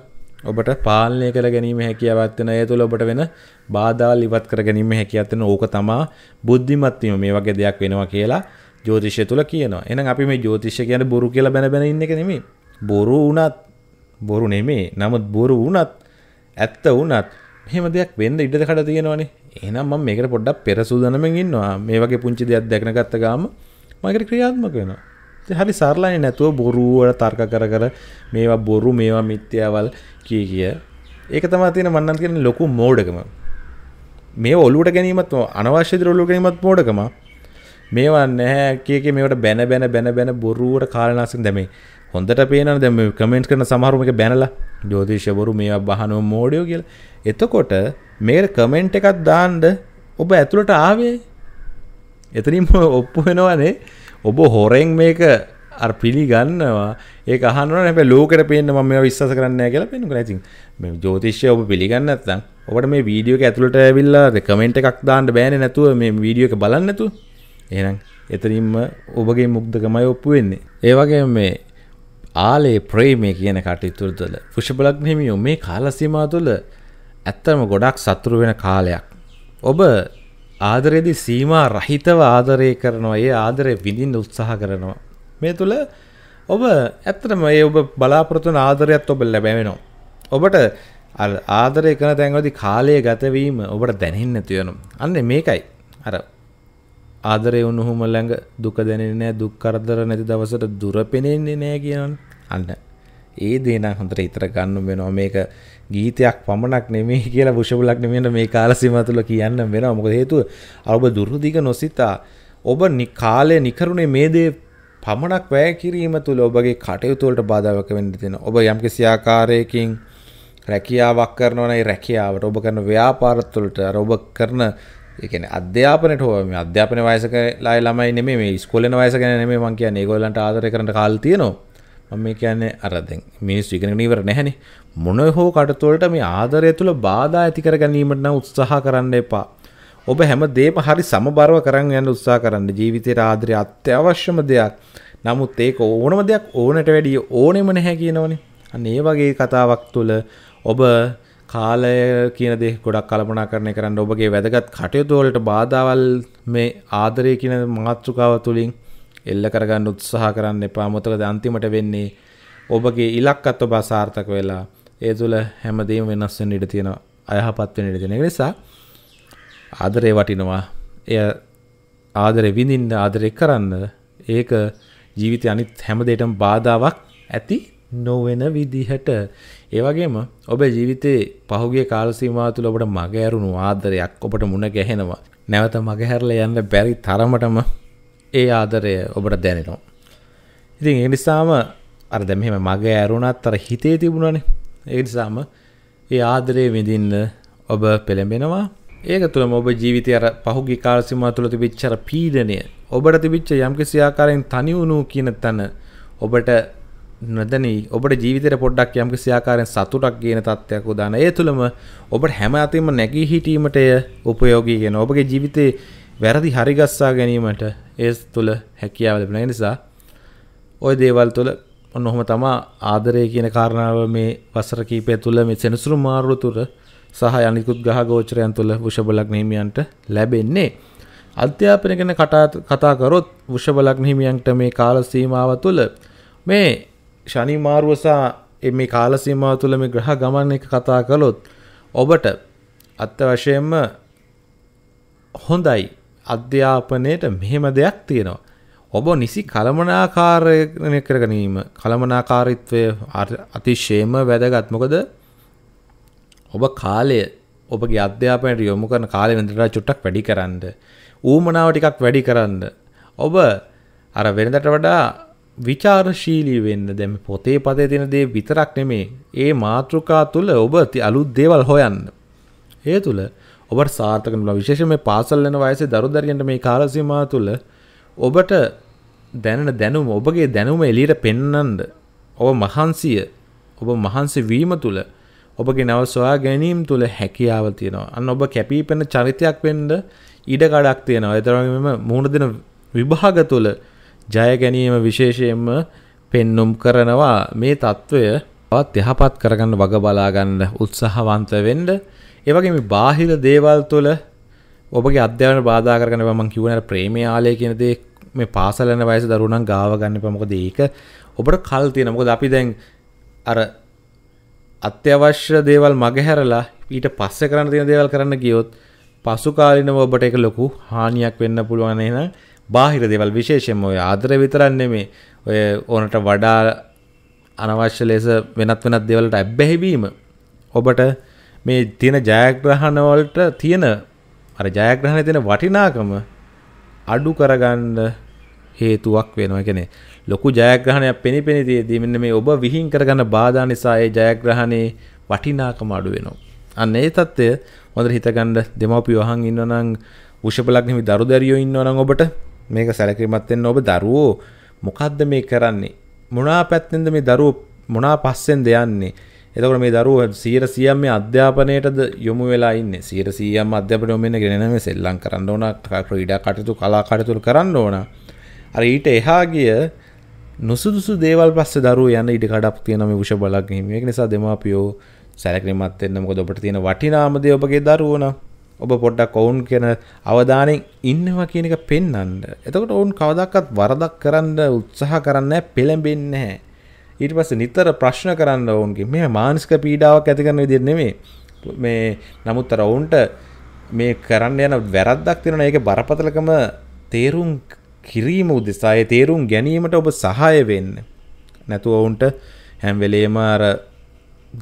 ඔබට පාලනය කර ගැනීම හැකියාවක් වෙන ඒ තුළ ඔබට වෙන බාධාවල් ඉවත් කර ගැනීම හැකියාවක් වෙන ඕක තමා බුද්ධිමත් වීම මේ වගේ දෙයක් වෙනවා කියලා ජ්‍යොතිෂය තුළ කියනවා. එහෙනම් අපි මේ ජ්‍යොතිෂය කියන්නේ බොරු කියලා බැන බැන ඉන්න එක නෙමෙයි. බොරු වුණත් බොරු නෙමෙයි. නමුත් බොරු වුණත් ඇත්ත වුණත් මෙහෙම දෙයක් වෙන්න ඉඩ දෙකඩ තියෙනවනේ. එහෙනම් මම මේකට පොඩ්ඩක් පෙරසූදානමින් ඉන්නවා. මේ වගේ පුංචි දෙයක් දැකන ගත්ත ගාම මම ඒකට ක්‍රියාත්මක වෙනවා. හරි සරලයි නැතුව බොරුවට තර්ක කර කර මේවා බොරු මේවා මිත්‍යාවල් කිය කිය ඒක තමා තියෙන මන්නන් කියන ලොකු මෝඩකම මේ ඔලුට ගැනීමත් අනවශ්‍ය දරොල්ලු ගැනීමත් මෝඩකම මේවා නැහැ කියක මේට බැන බැන බැන බැන බොරුවට කාලනාසින් දැමේ හොඳට පේන දැම කමෙන්ට් කරන සමහරුම එක බැනලා ජෝතිෂ බොරු මේවා බහනුව මෝඩයෝ කියල එතකොට මේට කමෙන්ට් එකත් දාන්ඩ ඔබ ඇතුළට ආවේ එතනින් ඔප්පු වෙනවානේ ඔබ හොරෙන් මේක අර පිළිගන්නවා ඒ අහන්න හැබැයි ලෝකෙට පේන්න මම මේවා විශ්වාස කරන්නේ නැහැ කියලා පෙන්නුවා. ඉතින් මේ ජ්‍යොතිෂය ඔබ පිළිගන්නේ නැත්නම් ඔබට මේ වීඩියෝ එක ඇතුළට ඇවිල්ලා කමෙන්ට් එකක් දාන්න බෑනේ නැතුව මේ වීඩියෝ එක බලන්න නැතුව. එහෙනම් එතනින්ම ඔබගේ මුග්ධකමයි ඔප්පු වෙන්නේ. ඒ වගේම මේ ආලේ ප්‍රේමය කියන කටයුතු තුළ වෘෂභ ලග්න හිමියෝ මේ කාල සීමාව තුළ ඇත්තම ගොඩක් සතුරු වෙන කාලයක්. ඔබ ආදරයේදී සීමා රහිතව ආදරය කරනවා. ඒ ආදරය විඳින්න උත්සාහ කරනවා. මේ තුල ඔබ ඇත්තටම ඒ ඔබ බලාපොරොත්තු වෙන ආදරයත් ඔබ ලැබෙනවා. ඔබට ආදරය කරන තැන්වලදී කාලය ගත වීම ඔබට දැනෙන්නේ නැති වෙනවා. අන්න මේකයි. අර ආදරය වුණොහම ළඟ දුක දැනෙන්නේ නැහැ, දුක් කරදර නැති දවසට දුර පෙනෙන්නේ නැහැ කියනවනේ. අන්න ඒ දේනම් හොඳට හිතර ගන්න වෙනවා මේක ගීතයක් පමණක් නෙමේ කියලා බුෂබුලක් නෙමෙන්න මේ කාලසීම තුළ කියන්න වෙනවා මොකද හේතුව ඔබ දුර්දිග නොසිතා ඔබ කාලය නිකරුණේ මේ දේ පමණක් වැය කිරීම තුළ ඔබගේ කටයුතු වලට බාධාවක් වෙන්න දෙන ඔබ යම්කිසි ආකාරයකින් රැකියාවක් කරනවා නම් රැකියාවට ඔබ කරන ව්‍යාපාර තුළට අර ඔබ කරන ඒ කියන්නේ අධ්‍යාපනයට හෝ මේ අධ්‍යාපන වයසක ළමයි නෙමෙයි මේ ඉස්කෝලේ යන වයස ගැන නෙමෙයි මම කියන්නේ ඒගොල්ලන්ට ආදරය කරන්න කාලය තියෙනවා මම මේ කියන්නේ අර දැන් මිනිස්සු ඉගෙනගෙන ඉවර නැහැනේ මොන හෝ කටතොලට මේ ආදරය තුල බාධා ඇති කර ගැනීමට නම් උත්සාහ කරන්න එපා. ඔබ හැම දෙයක්ම හරි සමබරව කරන් යන්න උත්සාහ කරන්න. ජීවිතේට ආදරය අත්‍යවශ්‍යම දෙයක්. නමුත් ඒක ඕනම දෙයක් ඕනට වැඩිය ඕනෙම නැහැ කියනවනේ. අන්න ඒ වගේ කතාවක් තුල ඔබ කාලය කියන දේ ගොඩක් කල්පනා කරණය කරන්න ඔබගේ වැදගත් කටයුතුවලට බාධාවල් මේ ආදරය කියන මාතෘකාව තුළින් එල්ල කරගන්න උත්සාහ කරන්න එපා මොතකද අන්තිමට වෙන්නේ ඔබගේ ඉලක්කත් ඔබ අසාර්ථක වෙලා ඒ තුළ හැමදේම වෙනස් වෙන්න ඉඩ තියෙනවා අයහපත් වෙන්න ඉඩ තියෙන නිසා ආදරේ වටිනවා එය ආදරේ විඳින්න ආදරේ කරන්න ඒක ජීවිතය අනිත් හැම දෙයකටම බාධාවක් ඇති නොවන විදිහට ඒ වගේම ඔබ ජීවිතේ පහුගිය කාල සීමාව තුළ ඔබට මගහැරුණු ආදරයක් ඔබට මුණ ගැහෙනවා නැවත මගහැරලා යන්න බැරි තරමටම ඒ ආදරය ඔබට දැනෙනවා. ඉතින් ඒ නිසාම අර දැන් මෙහෙම මගේ ඇරුණත් අර හිතේ තිබුණානේ. ඒ නිසාම ඒ ආදරය විඳින්න ඔබ පෙළඹෙනවා. ඒක තුළම ඔබ ජීවිතය අර පහුගිය කාල සීමාව තුළ තිබිච්ච අර පීඩනය ඔබට තිබිච්ච යම්කිසි ආකාරයෙන් තනි වුණු කියන තන ඔබට නොදැනී ඔබට ජීවිතයට පොඩ්ඩක් යම්කිසි ආකාරයෙන් සතුටක් කියන තත්ත්වයක් උදාන. ඒ තුළම ඔබට හැම අතින්ම නැගී හිටීමට එය උපයෝගී වෙනවා. ඔබගේ ජීවිතේ වැරදි හරිගස්සා ගැනීමට ඒ තුළ හැකියාව ලැබෙන නිසා ওই දේවල් තුළ ඔන්න ඔහොම තමා ආදරය කියන කාරණාව මේ වසර කීපය තුළ මේ සෙනසුරු මාරුව තුළ සහ අනිකුත් ග්‍රහ ගෝචරයන් තුළ වෘෂභ ලග්න ලැබෙන්නේ. අධ්‍යාපනය ගැන කතා කරොත් වෘෂභ ලග්න හිමියන්ට මේ කාල සීමාව තුළ මේ ශනි මාරුව සහ මේ කාල සීමාව තුළ මේ ග්‍රහ ගමන එක කතා කළොත් ඔබට අත්ත වශයෙන්ම හොඳයි අධ්‍යාපනයට මෙහෙම දෙයක් තියෙනවා. ඔබ නිසි කළමනාකාරය කර ගැනීම කළමනාකාරීත්වය අතිශයම වැදගත් මොකද ඔබ කාලය ඔබගේ අධ්‍යාපනයට යොමු කරන කාලය වෙනදට චුට්ටක් වැඩි කරන්න. ඌමනාව ටිකක් වැඩි කරන්න. ඔබ අර වෙනදට වඩා විචාරශීලී වෙන්න දැන් පොතේ පතේ තියෙන දේ විතරක් නෙමේ. ඒ මාතෘකා තුල ඔබ අලුත් දේවල් හොයන්න. ඒ තුල ඔබට සාර්ථකන විශේෂ මේ පාසල් යන වයසේ දරුදරයන්ට මේ කාලසීමා තුළ ඔබට දැනෙන දැනුම ඔබගේ දැනුම එළියට පෙන්වන්න ඔබ මහන්සිය ඔබ මහන්සි වීම තුළ ඔබගේ නව සොයා ගැනීම තුළ හැකියාව තියෙනවා. අන්න ඔබ කැපිපෙන චරිතයක් වෙන්න ඉඩ කඩක් තියෙනවා. ඒ තරමෙම මුහුණ දෙන විභාග තුළ ජය ගැනීම විශේෂයෙන්ම පෙන්눔 කරනවා. මේ తত্ত্বය තවත් යහපත් කරගන්න වග බලා ගන්න උත්සාහවන්ත වෙන්න ඒවගේ මේ බාහිර දේවල් තුළ ඔබගේ අධ්‍යයන බාධා කරගෙන මම කියවන ප්‍රේමය ආලය කියන දේ මේ පාසලන වයස දරුණන් ගාව ගන්න එපා මොකද ඒක ඔබට කල් තියෙන මොකද අපි දැන් අර අත්‍යවශ්‍ය දේවල් මගහැරලා ඊට පස්සේ කරන්න තියෙන දේවල් කරන්න ගියොත් පසු කාලිනව ඔබට ඒක ලොකු හානියක් වෙන්න පුළුවන් එහෙනම් බාහිර දේවල් විශේෂයෙන්ම ඔය ආදරය විතරක් නෙමේ ඔය ඕනට වඩා අනවශ්‍ය ලෙස වෙනත් වෙනත් දේවල්ට ඇබ්බැහිවීම ඔබට මේ තියෙන ජයග්‍රහණ වලට තියෙන අර ජයග්‍රහණේ තියෙන වටිනාකම අඩු කරගන්න හේතුවක් වෙනවා. කියන්නේ ලොකු ජයග්‍රහණයක් පෙනිපෙනී තියදී මෙන්න මේ ඔබ විහිං කරගන්න බාධා නිසා ඒ ජයග්‍රහණේ වටිනාකම අඩු වෙනවා. අන්න ඒ தත්ත්වය හොඳට හිතගන්න දෙමව්පිය වහන් ඉන්නවනම් උෂපලක් හිමි දරු දැරියෝ ඉන්නවනම් ඔබට මේක සැලකිලිමත් වෙන්න ඔබ දරුවෝ මොකද්ද මේ කරන්නේ? මොනා පැත්තෙන්ද මේ දරුවෝ මොනා පස්සෙන්ද යන්නේ? එතකොට මේ දරුව සීර සියම් මේ අධ්‍යාපනයටද යොමු වෙලා ඉන්නේ සීර සියම් අධ්‍යාපනය යොමු වෙන ගෙනෙන මේ සෙල්ලම් කරන්න ඕන ක්‍රීඩා කටයුතු කලා කටයුතු කරන්න ඕන අර ඊට එහා ගිය නුසුදුසු දේවල් පස්සේ දරුවෝ යන ඊට කඩක් තියෙන මේ විෂ බලක් හිමි ඒක නිසා දෙමාපියෝ සැලකිලිමත් වෙන්න මොකද ඔබට තියෙන වටිනාම දේ ඔබගේ දරුවෝ නම් ඔබ පොඩ්ඩක් ඔවුන් කියන අවධානයෙන් ඉන්නවා කියන එක පෙන්වන්න. එතකොට ඔවුන් කවදාකවත් වරදක් කරන්න උත්සාහ කරන්නේ නැහැ, පෙළඹෙන්නේ නැහැ. ඊට පස්ස නිතර ප්‍රශ්න කරන්න ඔවුන්ගේ මේ මානසික පීඩාවක් ඇති කරන විදිර නෙමේ මේ නමුත්තර ඔවුන්ට මේ කරන්න යන වැරද්දක් තිරෙන ඒක බරපතලකම තේරුම් කිරීම උදෙසාය තේරුම් ගැනීමට ඔබ සහය වෙන්න නැතුව ඔවුන්ට හැම්වෙලේම අර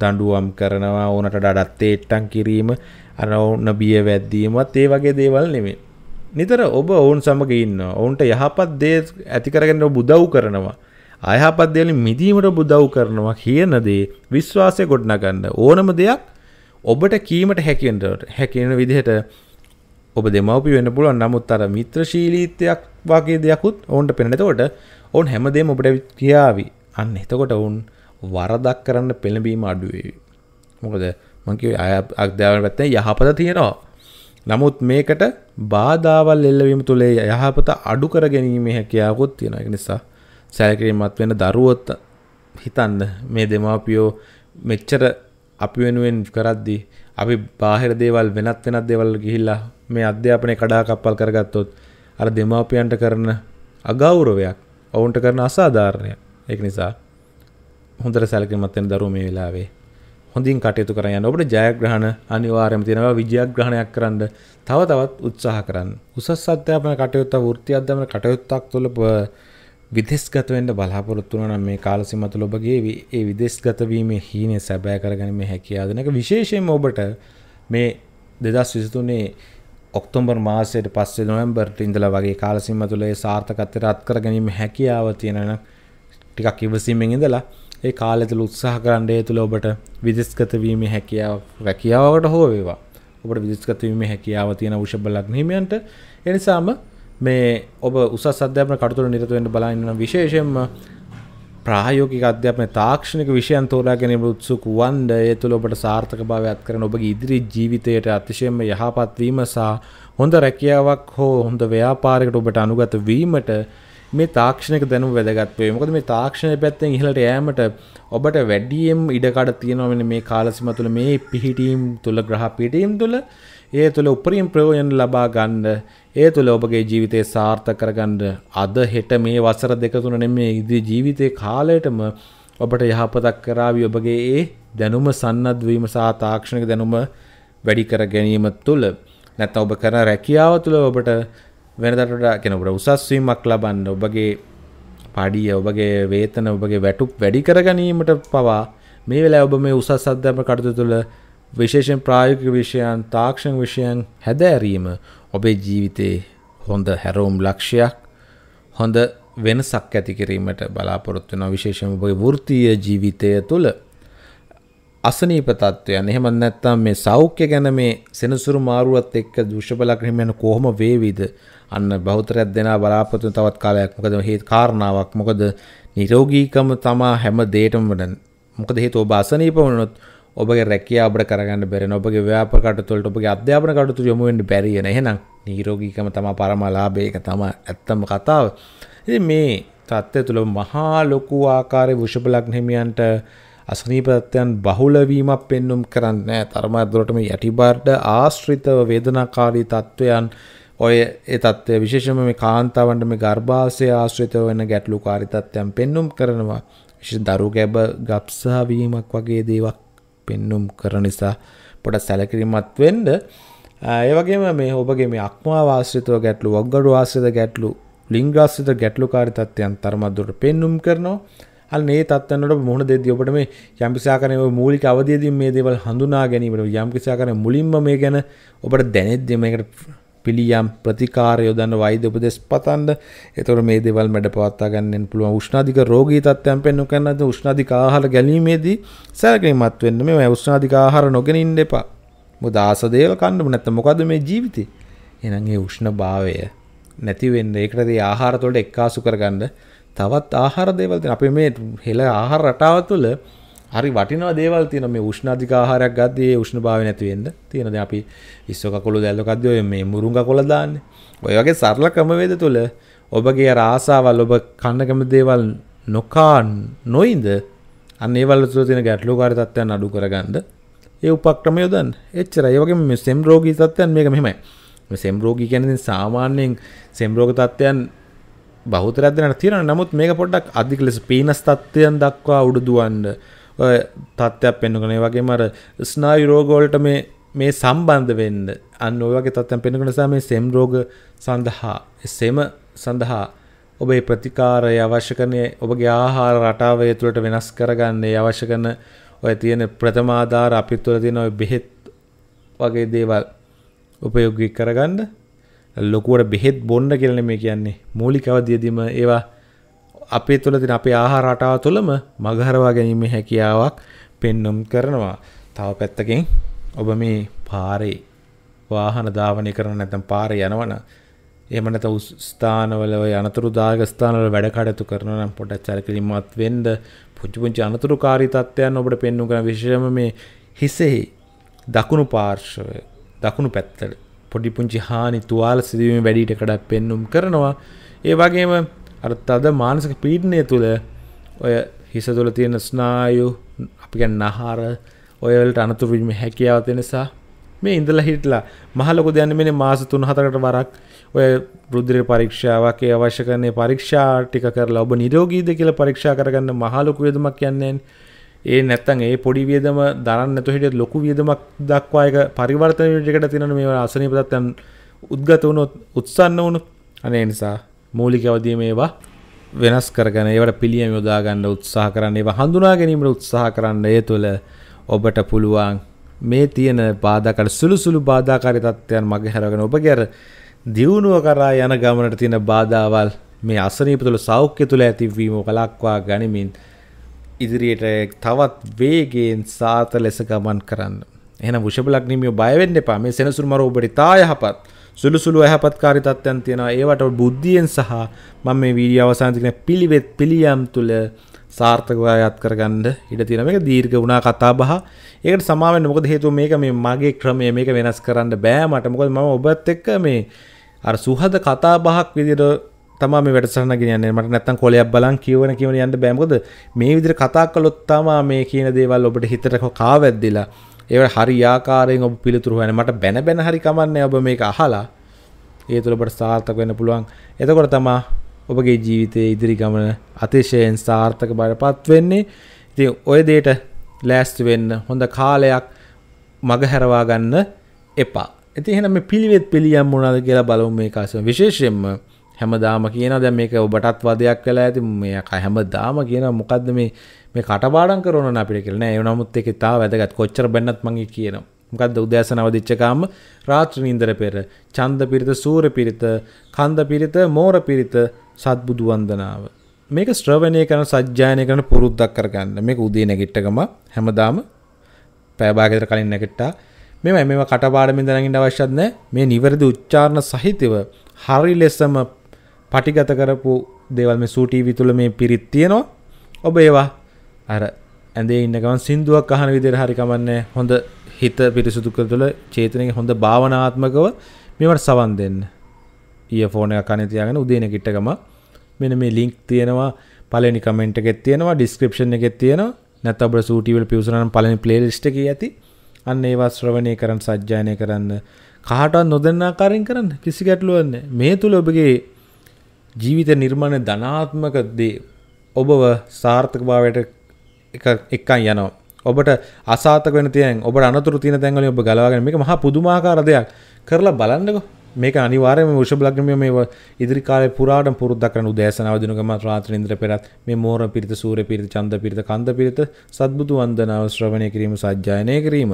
දඩුවම් කරනවා ඕනට ඩඩත් ඒට්ටන් කිරීම අනවන්න බිය වැද්දීමත් ඒ වගේ දේවල් නෙමේ නිතර ඔබ ඔවුන් සමඟ ඉන්න ඔවුන්ට යහපත් දේ ඇතිකරගෙන බුදව් කරනවා අයහපත් දේවලින් මිදීමට උදව් කරනවා කියන දේ විශ්වාසය ගොඩනගන්න ඕනම දෙයක් ඔබට කීමට හැකියෙන්ට හැකියෙන විදිහට ඔබ දෙමව්පිය වෙන්න පුළුවන් නමුත් අර මිත්‍රශීලීත්වයක් වගේ දෙයක්ුත් ඔවුන්ට පෙනෙන. එතකොට ඔවුන් හැමදේම ඔබට කියාවි. අන්න එතකොට ඔවුන් වරදක් කරන්න පෙළඹීම අඩු වේවි. මොකද මං කිව්වේ අය අධ්‍යාපන පැත්තෙන් යහපත තියෙනවා. නමුත් මේකට බාධාවල් එල්ලවීම තුලේ යහපත අඩු කර ගැනීම හැකියාවකුත් තියෙනවා. ඒ නිසා සැලකිරීමත් වෙන දරුවොත් හිතන්න මේ දෙමාපියෝ මෙච්චර අපි වෙනුවෙන් කරද්දී අපි බාහිර දේවල් වෙනත් වෙනත් දේවල් ගිහිල්ලා මේ අධ්‍යාපනය කඩා කප්පල් කරගත්තොත් අර දෙමාපියන්ට කරන අගෞරවයක් ඔවුන්ට කරන අසාධාරණයක් ඒක නිසා හොඳට සැලකිලිමත් වෙන දරුවෝ මේ වෙලාවේ හොඳින් කටයුතු කරන් යන්න. ඔබට ජයග්‍රහණ අනිවාර්යයෙන්ම තියෙනවා. විජයග්‍රහණයක් කරන්න තව තවත් උත්සාහ කරන්න. උසස් අධ්‍යාපන කටයුත්ත වෘත්ති අධ්‍යාපන කටයුත්තක් තුළ විදෙස්ගත වෙන්න බලාපොරොත්තු වන මේ කාලසීම තුළ ඔබගේ ඒ විදෙස්ගත වීමේ හීනය සැබෑ කරගැනීමේ හැකියාව දෙනක විශේෂයෙන්ම ඔබට මේ 2023 ඔක්තෝබර් මාසයට පස්සේ නොවැම්බර්ට ඉඳලා වගේ කාලසීම තුළ ඒ සාර්ථකත්වයට අත්කර ගැනීම හැකියාව තියෙන නම් ටිකක් ඉවසීමෙන් ඉඳලා ඒ කාලය තුළ උත්සාහ කරන්න ඒ තුළ ඔබට විදෙස්ගත වීමේ හැකියාව රැකියාවකට හෝ වේවා ඔබට විදෙස්ගත වීමේ හැකියාව තියෙන වෘෂභ ලග්න හිමියන්ට ඒ නිසාම මේ ඔබ උසස් අධ්‍යාපන කටතුර නිරතුවෙන්ට බලන්න විශේෂයෙන්ම ප්‍රායෝගික අධ්‍යාපන තාක්ෂණික විෂයන් තෝරා ගැනීම උත්සුක වන්ද ඒ තුළ ඔබට සාර්ථක භාවයක් කරන ඔබගේ ඉදිරි ජීවිතයට අතිශයම යහපත් වීම සහ හොඳ රැකියාවක් හෝ හොඳ ව්‍යාපාරයකට ඔබට අනුගත වීමට මේ තාක්ෂණක දැනු වැදගත් වේ. මොකද මේ තාක්ෂණය පැත්තෙන් ඉහළට යෑමට ඔබට වැඩියෙන් ඉඩකඩ තියෙනවා මෙන්න මේ කාලසීම තුළ මේ පිහිටීම් තුළ ග්‍රහ පිහිටීම් තුළ ඒ තුළ උපරිම ප්‍රයෝජන ලබා ගන්න ඒ තුළ ඔබගේ ජීවිතය සාර්ථක කරගන්න අද හෙට මේ වසර දෙක තුන නෙමෙයි ඉදිරි ජීවිතේ කාලයටම ඔබට යහපතක් කරાવી ඔබගේ ඒ දැනුම සන්නද්ධ වීම සහ තාක්ෂණික දැනුම වැඩි කර ගැනීම තුළ නැත්නම් ඔබ කරන රැකියාව තුළ ඔබට වෙනදාට වඩා කියන ඔබට උසස් වීමක් ලබන්න ඔබගේ පඩිය ඔබගේ වේතන ඔබගේ වැටුප් වැඩි කර ගැනීමට පවා මේ වෙලාවේ ඔබ මේ උසස් අධ්‍යාපන කටයුතු තුළ විශේෂයෙන් ප්‍රායෝගික විෂයන් තාක්ෂණ විෂයන් හැදෑරීම ඔබේ ජීවිතයේ හොඳ හැරවුම් ලක්ෂයක් හොඳ වෙනසක් ඇති කිරීමට බලාපොරොත්තු වෙනවා විශේෂයෙන්ම ඔබේ වෘත්තීය ජීවිතය තුළ අසනීප තත්ත්වයන් එහෙම නැත්නම් මේ සෞඛ්‍ය ගැන මේ සෙනසුරු මාරුවත් එක්ක දුෂබලක්‍රම යන කොහොම වේවිද අන්න බහුතරයක් දෙනා බලාපොරොත්තු තවත් කාලයක් මොකද හේත් කාරණාවක් මොකද නිරෝගීකම තමා හැම දෙයකම මොකද හේතුව ඔබ අසනීප වුණොත් ඔබගේ රැකියාබට කරගන්න බැරි ඔබගේ ව්‍යාපකටතුවලට ඔබගේ අධ්‍යාපන කටතු යොමුුවෙන්ට බැරිගෙන හෙනම් නීරෝගීකම තම පරමලාබේක තම ඇත්තම කතාව. ඉති මේ තත්ත්ය තුළ මහා ලොකු ආකාරය විෂපලක් නෙමියන්ට අසනීපතත්වයන් බහුලවීමක් පෙන්නුම් කරන්න තරම ඇදුරටම යටිබාර්ඩ ආශ්‍රිතව වේදනාකාරී තත්ත්වයන් ඔය ඒ තත්ත්වය විශේෂම මේ කාන්තාවන්ට මේ ගර්භාසය ආශ්‍රිතව වෙන ගැටලු කාරිතත්වයන් පෙන්නුම් කරනවා විශ දරු ගැබ ගප්සාවීමක් වගේ දේවක් පෙන්නුම් කර නිසා පොඩ සැලකිරිමත් වෙන්ඩ ඒවගේම මේ ඔබගේ මේ අක්මා වාශ්‍රිතව ගැටලු වක්ගඩු වාසිත ගැටලු ලිංගාස්සිත ගැටලු කාරිතත්වයන් තර්මදුර පෙන්නුම් කරනවා ඒ තත්වනට මුහුණ දෙදී ඔබට මේ යම්කිසාකරන මූලික අවදයේදී මේ දේවල් හඳුනා ගැනීමට යම්කිසාකරන මුලින්ම මේ ගැන ඔබට දැනෙද්දී මේකට පිළියම් ප්‍රතිකාර යොදන්න වෛද්‍ය උපදෙස් පතන්න. ඒතකොට මේ දේවල් මැඩ පවත්වා ගන්න පුළුවන්. උෂ්ණාධික රෝගී තත්ත්වයන් පෙන්වන්න කරනද උෂ්ණාධික ආහාර ගැනීමේදී සැලකිලිමත් වෙන්න මේ උෂ්ණාධික ආහාර නොගෙන ඉන්න එපා. මොකද ආසදේව කන්නම නැත්නම් මොකද මේ ජීවිතේ? එහෙනම් ඒ උෂ්ණ භාවය නැති වෙන්න ඒකටදී ආහාර වලට එක්කාසු කරගන්න තවත් ආහාර දේවල් දෙන. අපි මේ හෙළ ආහාර රටාව තුළ හරි වටිනවා දේවල් තියෙන මේ උෂ්ණ අධික ආහාරයක් ගත්තේ ඒ උෂ්ණ භාවය නැති වෙන්න තියෙන දැන් අපි ඉස්ස කකුළු දැල්ල කද්දී ඔය මේ මුරුංග කකුල දාන්නේ ඔය වගේ සරල ක්‍රමවේද තුළ ඔබගේ අර ආසාවල් ඔබ කන්න කැමති දේවල් නොකා නොයින්ද අන්න ඒවල තුළ තියෙන ගැටලුකාරී තත්ත්වයන් අඩු කරගන්න ඒ උපක්‍රම යොදන්න එච්චරයි ඒ වගේම මේ සෙම් රෝගී තත්ත්වයන් මේක මෙහෙමයි මේ සෙම් රෝගී කියන්නේ සාමාන්‍යයෙන් සෙම් රෝග තත්ත්වයන් බහුතරයක් දෙනාට තියෙනවා නමුත් මේක පොඩ්ඩක් අධික ලෙස පීනස් තත්ත්වයන් දක්වා උඩු දුවන්නේ තත්ත්වයක් පෙන්නුකන වගේ මර ස්නායු රෝගෝලට මේ මේ සම්බන්ධ වෙන්න අන්න ඔයගේ තත්ත්වයන් පෙන්නුකන නිසා මේ සෙම් රෝග සඳහා සෙම සඳහා ඔබේ ප්‍රතිකාරය අවශ්‍ය කරන්නේ ඔබගේ ආහාර රටාවය තුළට වෙනස් කරගන්නේ අවශ්‍ය කරන ඔය තියෙන ප්‍රථමාධාර අපි තුළ තියෙන ඔය බෙහෙත් වගේ දේවල් උපයෝගී කරගන්න ලොකුවට බෙහෙත් බොන්න කියලා මේ කියන්නේ මූලිකව දියදීම ඒවා අපේ තුළ තින අපේ ආහාර රටාව තුළම මගහරවා ගැනීම හැකියාවක් පෙන්නුම් කරනවා. තව පැත්තකින් ඔබ මේ පාරේ වාහන ධාවනය කරන නැත්නම් පාරේ යනවන එහෙම නැත්නම් ස්ථානවල ඔය අනතුරුදායක ස්ථානවල වැඩ කටයුතු කරනවා නම් පොඩ්ඩක් සැලකිලිමත් වෙන්න පුංචි පුංචි අනතුරුකාරී තත්ත්වයන් ඔබට පෙන්වන කරන විශේෂම මේ හිසෙහි දකුණු පාර්ශ්වය දකුණු පැත්තට පොඩි පුංචි හානි තුවාල සිදුවීම වැඩිට කඩක් පෙන්눔 කරනවා ඒ වගේම අර තද මානසික පීඩනය තුළ ඔය හිස තුළ තියෙන ස්නායු අපි ගැන නහර ඔයවලට අනතුරුීම හැකියාව නිසා මේ ඉඳලා හිටලා මහලොකු දැන මේ මාස තුන හතරකට වරක් ඔය බෘද්ධිර පරීක්ෂාවක් ඒ අවශ්‍ය කරන්නේ පරීක්ෂා ටික කරලා ඔබ නිරෝගීද කියලා පරීක්ෂා කරගන්න මහලොකු වේදමක් කියන්නේ ඒ නැත්තම් ඒ පොඩි වේදම දරන්න නැතුව හිටියත් ලොකු වේදමක් දක්වා ඒක පරිවර්තන වේගයකට තියෙන මේ අසනීප තත්ත්වයන් උද්ගත වුණොත් උත්සන්න වුණොත් අනේ නිසා මූලික අවදීම ඒවා වෙනස් කරගෙන ඒවට පිළියම් යොදා ගන්න උත්සාහ කරන්න ඒවා හඳුනා ගැනීමට උත්සාහ කරන්න ඒ තුළ ඔබට පුළුවන් මේ තියෙන බාධාකට සුළු සුළු බාධාකාරී තත්ත්වයන් මගහැරගෙන ඔබගේ අර දියුණුව කරා යන ගමනට තියෙන බාධාවල් මේ අසනීප තුළ සෞඛ්‍ය තුළ ඇතිවීම වළක්වා ගනිමින් ඉදිරියට තවත් වේගයෙන් සාත ලෙස ගමන් කරන්න. එහෙනම් වෘෂභ ලග්නිමියෝ බය වෙන්න එපා. මේ සෙනසුරු මර ඔබට ඉතා යහපත්. සුළු සුළු ඇහැපත්කාරි තත්ත්වයන් තියෙනවා ඒවට බුද්ධියෙන් සහ මම මේ වීඩියෝ අවසාන දින පිළිවෙත් පිළියම් තුල සාර්ථකව අයත් කරගන්න ඉඩ තියෙනවා මේක දීර්ඝ වුණා කතා බහ ඒකට සමා වෙන්න මොකද හේතුව මේක මේ මගේ ක්‍රමය මේක වෙනස් කරන්න බෑ මට මොකද මම ඔබත් එක්ක මේ අර සුහද කතා බහක් විදිහට තමා මේ වැඩසටහන ගෙනියන්නේ මට නැත්තම් කොලයක් බලන් කියවන කියවන යන්න බෑ මොකද මේ විදිහට කතා කළොත් තමා මේ කියන දේවල් ඔබට හිතට කාවැද්දිලා ඒවට හරි ආකාරයෙන් ඔබ පිළිතුරු හොයන්න මට බැන බැන හරි කමන්නේ ඔබ මේක අහලා ඒ තුළ ඔබට සාර්ථක වෙන්න පුළුවන්. එතකොට තමයි ඔබගේ ජීවිතයේ ඉදිරි ගමන අතිශයෙන් සාර්ථක බවටපත් වෙන්නේ. ඉතින් ඔය දෙයට ලෑස්ති වෙන්න හොඳ කාලයක් මග හැරවා ගන්න එපා. ඉතින් එහෙනම් මේ පිළිවෙත් පිළියම් මොනවාද කියලා බලමු මේ කාසෙම. විශේෂයෙන්ම හැමදාම කියනවා දැන් මේක ඔබටත් වදයක් වෙලා ඇති. මේක හැමදාම කියනවා මොකද්ද මේ මේ කටපාඩම් කරනවා අපිට කියලා නෑ ඒ නමුත් ඒකේ තා වැදගත් කොච්චර බැන්නත් මම කියනවා මොකද්ද උදෑසන අවදිච්චකාම රාත්‍රී නින්දර පෙර ඡන්ද පිරිත සූර පිරිත කන්ද පිරිත මෝර පිරිත සත්බුදු වන්දනාව මේක ශ්‍රවණය කරන සජ්ජායනය කරන පුරුද්දක් කරගන්න මේක උදේ නැගිට්ටකම හැමදාම පැය භාගයකට කලින් නැගිට්ටා මේවා මේවා කටපාඩමින් දැනගින්න අවශ්‍යත් නැහැ මේ නිවැරදි උච්චාරණ සහිතව හරි ලෙසම පටිගත කරපු දේවල් මේ සූ ටීවී තුල මේ පිරිත් තියෙනවා ඔබ ඒවා අර ඇඳේ ඉන්න ගමන් සින්දුවක් අහන විදිහට හරි කමන්නේ හොඳ හිත පිරිසුදු කරතුල චේතනෙක හොඳ භාවනාත්මකව මේවට සවන් දෙන්න. ඊයර්ෆෝන් එක කනේ තියාගෙන උදේන කිට්ටකම මෙන්න මේ ලින්ක් තියෙනවා පළවෙනි කමෙන්ට් එකෙත් තියෙනවා ඩිස්ක්‍රිප්ෂන් එකෙත් තියෙනවා නැත්නම් අපේ සූටිවල් පියුසනන් පළවෙනි ප්ලේලිස්ට් එකේ ඇති. අන්න ඒවා ශ්‍රවණය කරන් සජ්ජායනය කරන්න කහටවත් නොදන්න ආකාරයෙන් කරන්න කිසි ගැටලුවක් නැහැ. මේ තුල ඔබගේ ජීවිත නිර්මාණ ධනාත්මක දේ ඔබව සාර්ථකභාවයට එක්කන් යනවා. ඔබට අසාතක වෙන තියෙන් ඔබ අනතුර තියෙන තැන්වලින් ඔබ ගලවාගෙන මේක මහා පුදුමාකාර දෙයක් කරලා බලන්නකෝ මේක අනිවාර්යයෙන්ම වෘෂභ ලග්නමය මේ ඉදිරි කාලේ පුරාටම පුරුද්දක් කරන උදෑසන අවදින ගමන් රාත්‍රී ඉන්ද්‍ර පෙරත් මේ මෝර පිරිත සූර්ය පිරිත චන්ද පිරිත කන්ද පිරිත සද්බුදු වන්දනාව ශ්‍රවණය කිරීම සජ්ජායනය කිරීම.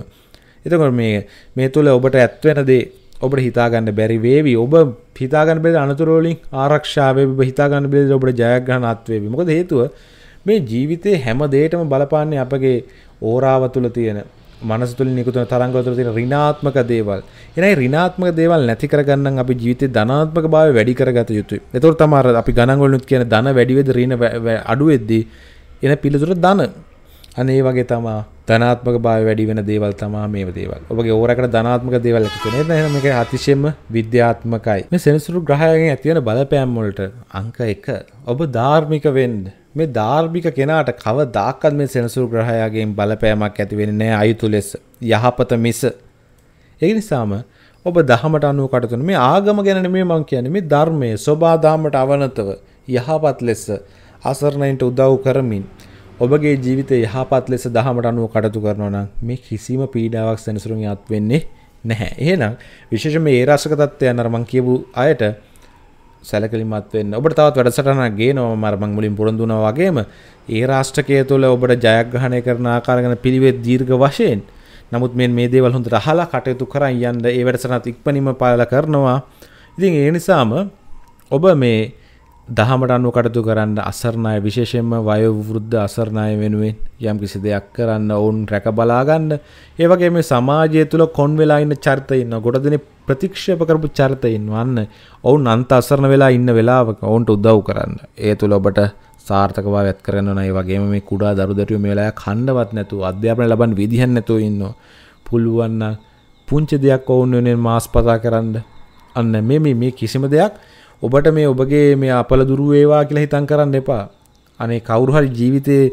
එතකොට මේ මේ තුල ඔබට ඇත් වෙන දේ ඔබට හිතාගන්න බැරි වේවි. ඔබ හිතාගන්න බැරි අනතුරු වලින් ආරක්ෂාව වේවි. ඔබ හිතාගන්න බැරි ඔබට ජයග්‍රහණාත් වේවි. මොකද හේතුව මේ ජීවිතේ හැම දෙයකටම බලපාන්නේ අපගේ ඕරාව තුල තියෙන මනස තුල නිකුතන තරංග වල තියෙන ඍණාත්මක දේවල්. එනයි ඍණාත්මක දේවල් නැති කරගන්න අපි ජීවිතේ ධනාත්මක භාවය වැඩි කරගත යුතුයි. ඒතකොට තමයි අපි ගණන් වලනුත් කියන ධන වැඩි වෙද ඍණ අඩු වෙද්දී එන පිළිතුර ධන. අනේ වගේ තමයි ධනාත්මක භාවය වැඩි වෙන දේවල් තමයි මේ දේවල්. ඔබගේ ඕරකට ධනාත්මක දේවල් එකතු වෙන. එහෙනම් මේක අතිශයම විද්‍යාත්මකයි. මේ සෙනසුරු ග්‍රහයන් ඇති වෙන බලපෑම් වලට අංක 1 ඔබ ධාර්මික වෙන්න මේ ධාර්මික කෙනාට කවදාකවත් මේ සෙනසුරු ග්‍රහයාගෙන් බලපෑමක් ඇති වෙන්නේ නැහැ අයුතු ලෙස යහපත මිස. ඒ නිසාම ඔබ දහමට අනුව කටතුන මේ ආගම ගැන නෙමෙයි මම කියන්නේ මේ ධර්මයේ සෝබා ධාමට අවනතව යහපත් ලෙස අසරණයින්ට උදව් කරමින් ඔබගේ ජීවිතය යහපත් ලෙස දහමට අනුව කටතු කරනවා නම් මේ කිසිම පීඩාවක් සෙනසුරුන් යත් වෙන්නේ නැහැ. එහෙනම් විශේෂ මේ ඒ රසක තත්ත්වයන් අර මං කියපු අයට සැලකලිමත් වෙන්න ඔබට තවත් වැඩසටහනක් ගේනවා මර මං මුලින් පුරන්දු වුණා වගේම ඒ රාෂ්ට්‍රකය තුළ ඔබට ජයග්‍රහණය කරන ආකාරය ගැන පිළිවෙත් දීර්ඝ වශයෙන් නමුත් මේ මේ දේවල් හොඳට අහලා කටයුතු කරන් යන්න ඒ වැඩසටහනත් ඉක්මනින්ම පාලලා කරනවා ඉතින් ඒ නිසාම ඔබ මේ දහමට අනුව කටතු කරන්න අසරණය විශේෂයෙන්ම වයවෘද්ධ අසරණය වෙනුවෙන් යම් කිසි දෙයක් කරන්න ඔවුන් රැක බලාගන්න ඒවගේ මේ සමාජය තුළ කොන් වෙලා ඉන්න චර්තඉන්න ගොඩ දෙන ප්‍රතික්ෂප කරපු චර්තයින් වන්න ඔවුන් අන්ත අසරණ වෙලා ඉන්න වෙලාවක ඔවුන්ට උදව් කරන්න ඒ තුළ ඔබට සාර්ථකවා ඇත් කරන්න ඒ වගේ මේ කුඩා දරුදටුව මේලා කණ්ඩවත් නැතු අධ්‍යාපන ලබන් විදිහන් නැතු ඉන්න පුළුවන්න පුංචි දෙයක් ඔවුන් වෙනෙන් මාස්පතා කරන්න අන්න මෙම මේ කිසිම දෙයක් ඔබට මේ ඔබගේ මේ අපල දුරු වේවා කියලා හිතන් කරන්න එපා. අනේ කවුරු හරි ජීවිතේ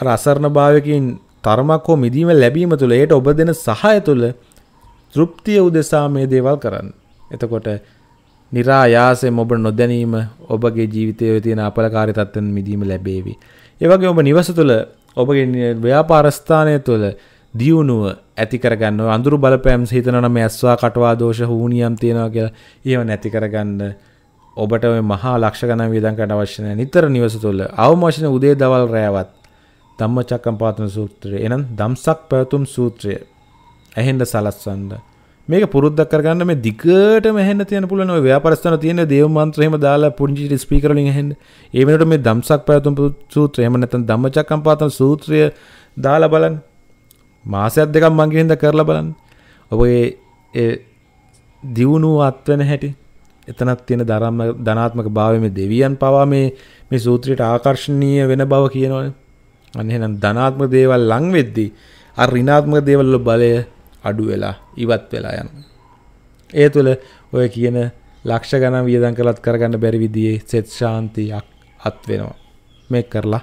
අර අසරණ භාවයකින් තරමක් හෝ මිදීම ලැබීම තුළ ඒට ඔබ දෙන සහාය තුළ තෘප්තිය උදෙසා මේ දේවල් කරන්න. එතකොට નિરાයාසයෙන් ඔබ නොදැනීම ඔබගේ ජීවිතයේ තියෙන අපලකාරී තත්ත්වෙන් මිදීම ලැබේවි. ඒ වගේම ඔබ නිවස තුළ ඔබගේ ව්‍යාපාර ස්ථානය තුළ දියුණුව ඇති කරගන්න. අඳුරු බලපෑම් හිතනවා නම් ඇස්වා කටවා දෝෂ හුනියම් තියනවා කියලා ඒව නැති කරගන්න. ඔබට මහා ලක්ෂ ගණන් වියදම් කරන්න අවශ්‍ය නැහැ. නිතර නිවස තුළ අවමෝෂණ උදේ දවල් රැයවත් ධම්මචක්කම්පාතන සූත්‍රය එනම් ධම්සක් පැවතුම් සූත්‍රය ඇහෙන්න සලස්වන්න. මේක පුරුද්දක් කරගන්න මේ දිගටම ඇහෙන්න තියෙන පුළුවන් ඔය ව්‍යාපාරස්ථාන තියෙන දේව මන්ත්‍ර එහෙම දාලා පුංචි ස්පීකර් වලින් ඇහෙන්න. ඒ වෙනකොට මේ ධම්සක් පැවතුම් සූත්‍රය එහෙම නැත්නම් ධම්මචක්කම්පාතන සූත්‍රය දාලා බලන්න. මාසයක් දෙකක් මං කියනද කරලා බලන්න. ඔබගේ ඒ දියුණුව අත්වෙන හැටි එතනත් තියෙන ධර්ම ධනාත්මක භාවය මේ දෙවියන් පවා මේ මේ සූත්‍රයට ආකර්ෂණීය වෙන බව කියනවනේ. අන්න එහෙනම් ධනාත්මක දේවල් ලං වෙද්දී අර ඍණාත්මක දේවල් වල බලය අඩු වෙලා ඉවත් වෙලා යනවා. ඒ තුළ ඔය කියන ලක්ෂ ගණන් වියදම් කළත් කරගන්න බැරි විදිහේ සෙත් ශාන්තියක් අත් වෙනවා. මේක කරලා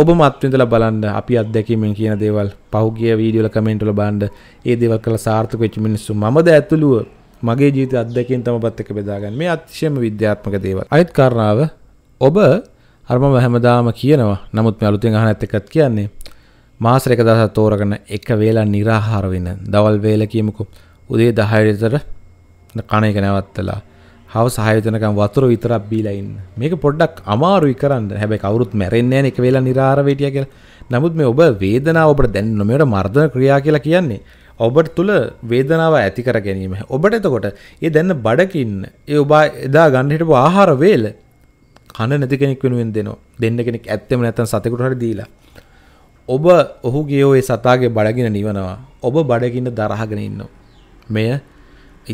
ඔබම අත් විඳලා බලන්න අපි අත්දැකීමෙන් කියන දේවල් පහුගිය වීඩියෝ වල කමෙන්ට් වල බලන්න. ඒ දේවල් කළා සාර්ථක වෙච්ච මිනිස්සු මමද ඇතුළුව මගේ ජීත අදකින් තම පත්තක බෙදාගන්න මේ අතිශයම විද්‍යාත්මක දේව අයිත් කරනාව ඔබ අර්මම හැමදාම කියනවා නමුත් මේ අලුතින් අහන ඇත්තකත් කියන්නේ මාසර එක දහසක් තෝරගන්න එක වේලා නිරාහාර වෙන දවල් වේල කියමුකෝ උදේ 10 විතර කණ එක නැවත්තලා හවස හයතනකම් වතුර විතරක් බීලා ඉන්න. මේක පොඩ්ඩක් අමාරුයි කරන්න. හැබැයි කවුරුත් මැරෙන්නේ නැහැ එක වෙලා निराර වෙටිය කියලා. නමුත් මේ ඔබ වේදනාව ඔබට දැනෙන මේකට මර්ධන ක්‍රියා කියලා කියන්නේ. ඔබට තුළ වේදනාව ඇති කර ගැනීම ඔබට එතකොට ඒ දැන්න බඩකින්න ඒ ඔබා එදා ගන්නහිට ආහාර වේල කන නැති කෙනෙක් වෙනුවෙන් දෙනවා දෙන්න කෙනෙක් ඇත්තම නැතන් සතෙකුට හරි දීලා ඔබ ඔහුගේ ඔය සතාගේ බඩගෙන නිවනවා ඔබ බඩගින්න දරහගෙන ඉන්නවා මෙය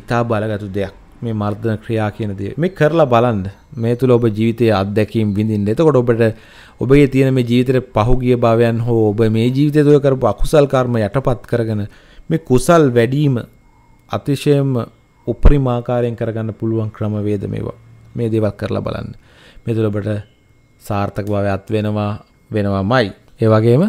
ඉතා බලගතු දෙයක් මේ මර්ධන ක්‍රියා කියන දේ මේ කරලා බලන්න මේ තුළ ඔබ ජීවිතයේ අත්දැකීම් විඳින්න එතකොට ඔබට ඔබගේ තියෙන මේ ජීවිතේ පහුගිය භාවයන් හෝ ඔබ මේ ජීවිතය තුළ කරපු අකුසල් කර්ම යටපත් කරගෙන මේ කුසල් වැඩීම අතිශයම උපරිම ආකාරයෙන් කරගන්න පුළුවන් ක්‍රමවේද මේවා. මේ දේවල් කරලා බලන්න. මේ තුළ ඔබට සාර්ථක භාවයක් වෙනවා වෙනවාමයි. ඒ වගේම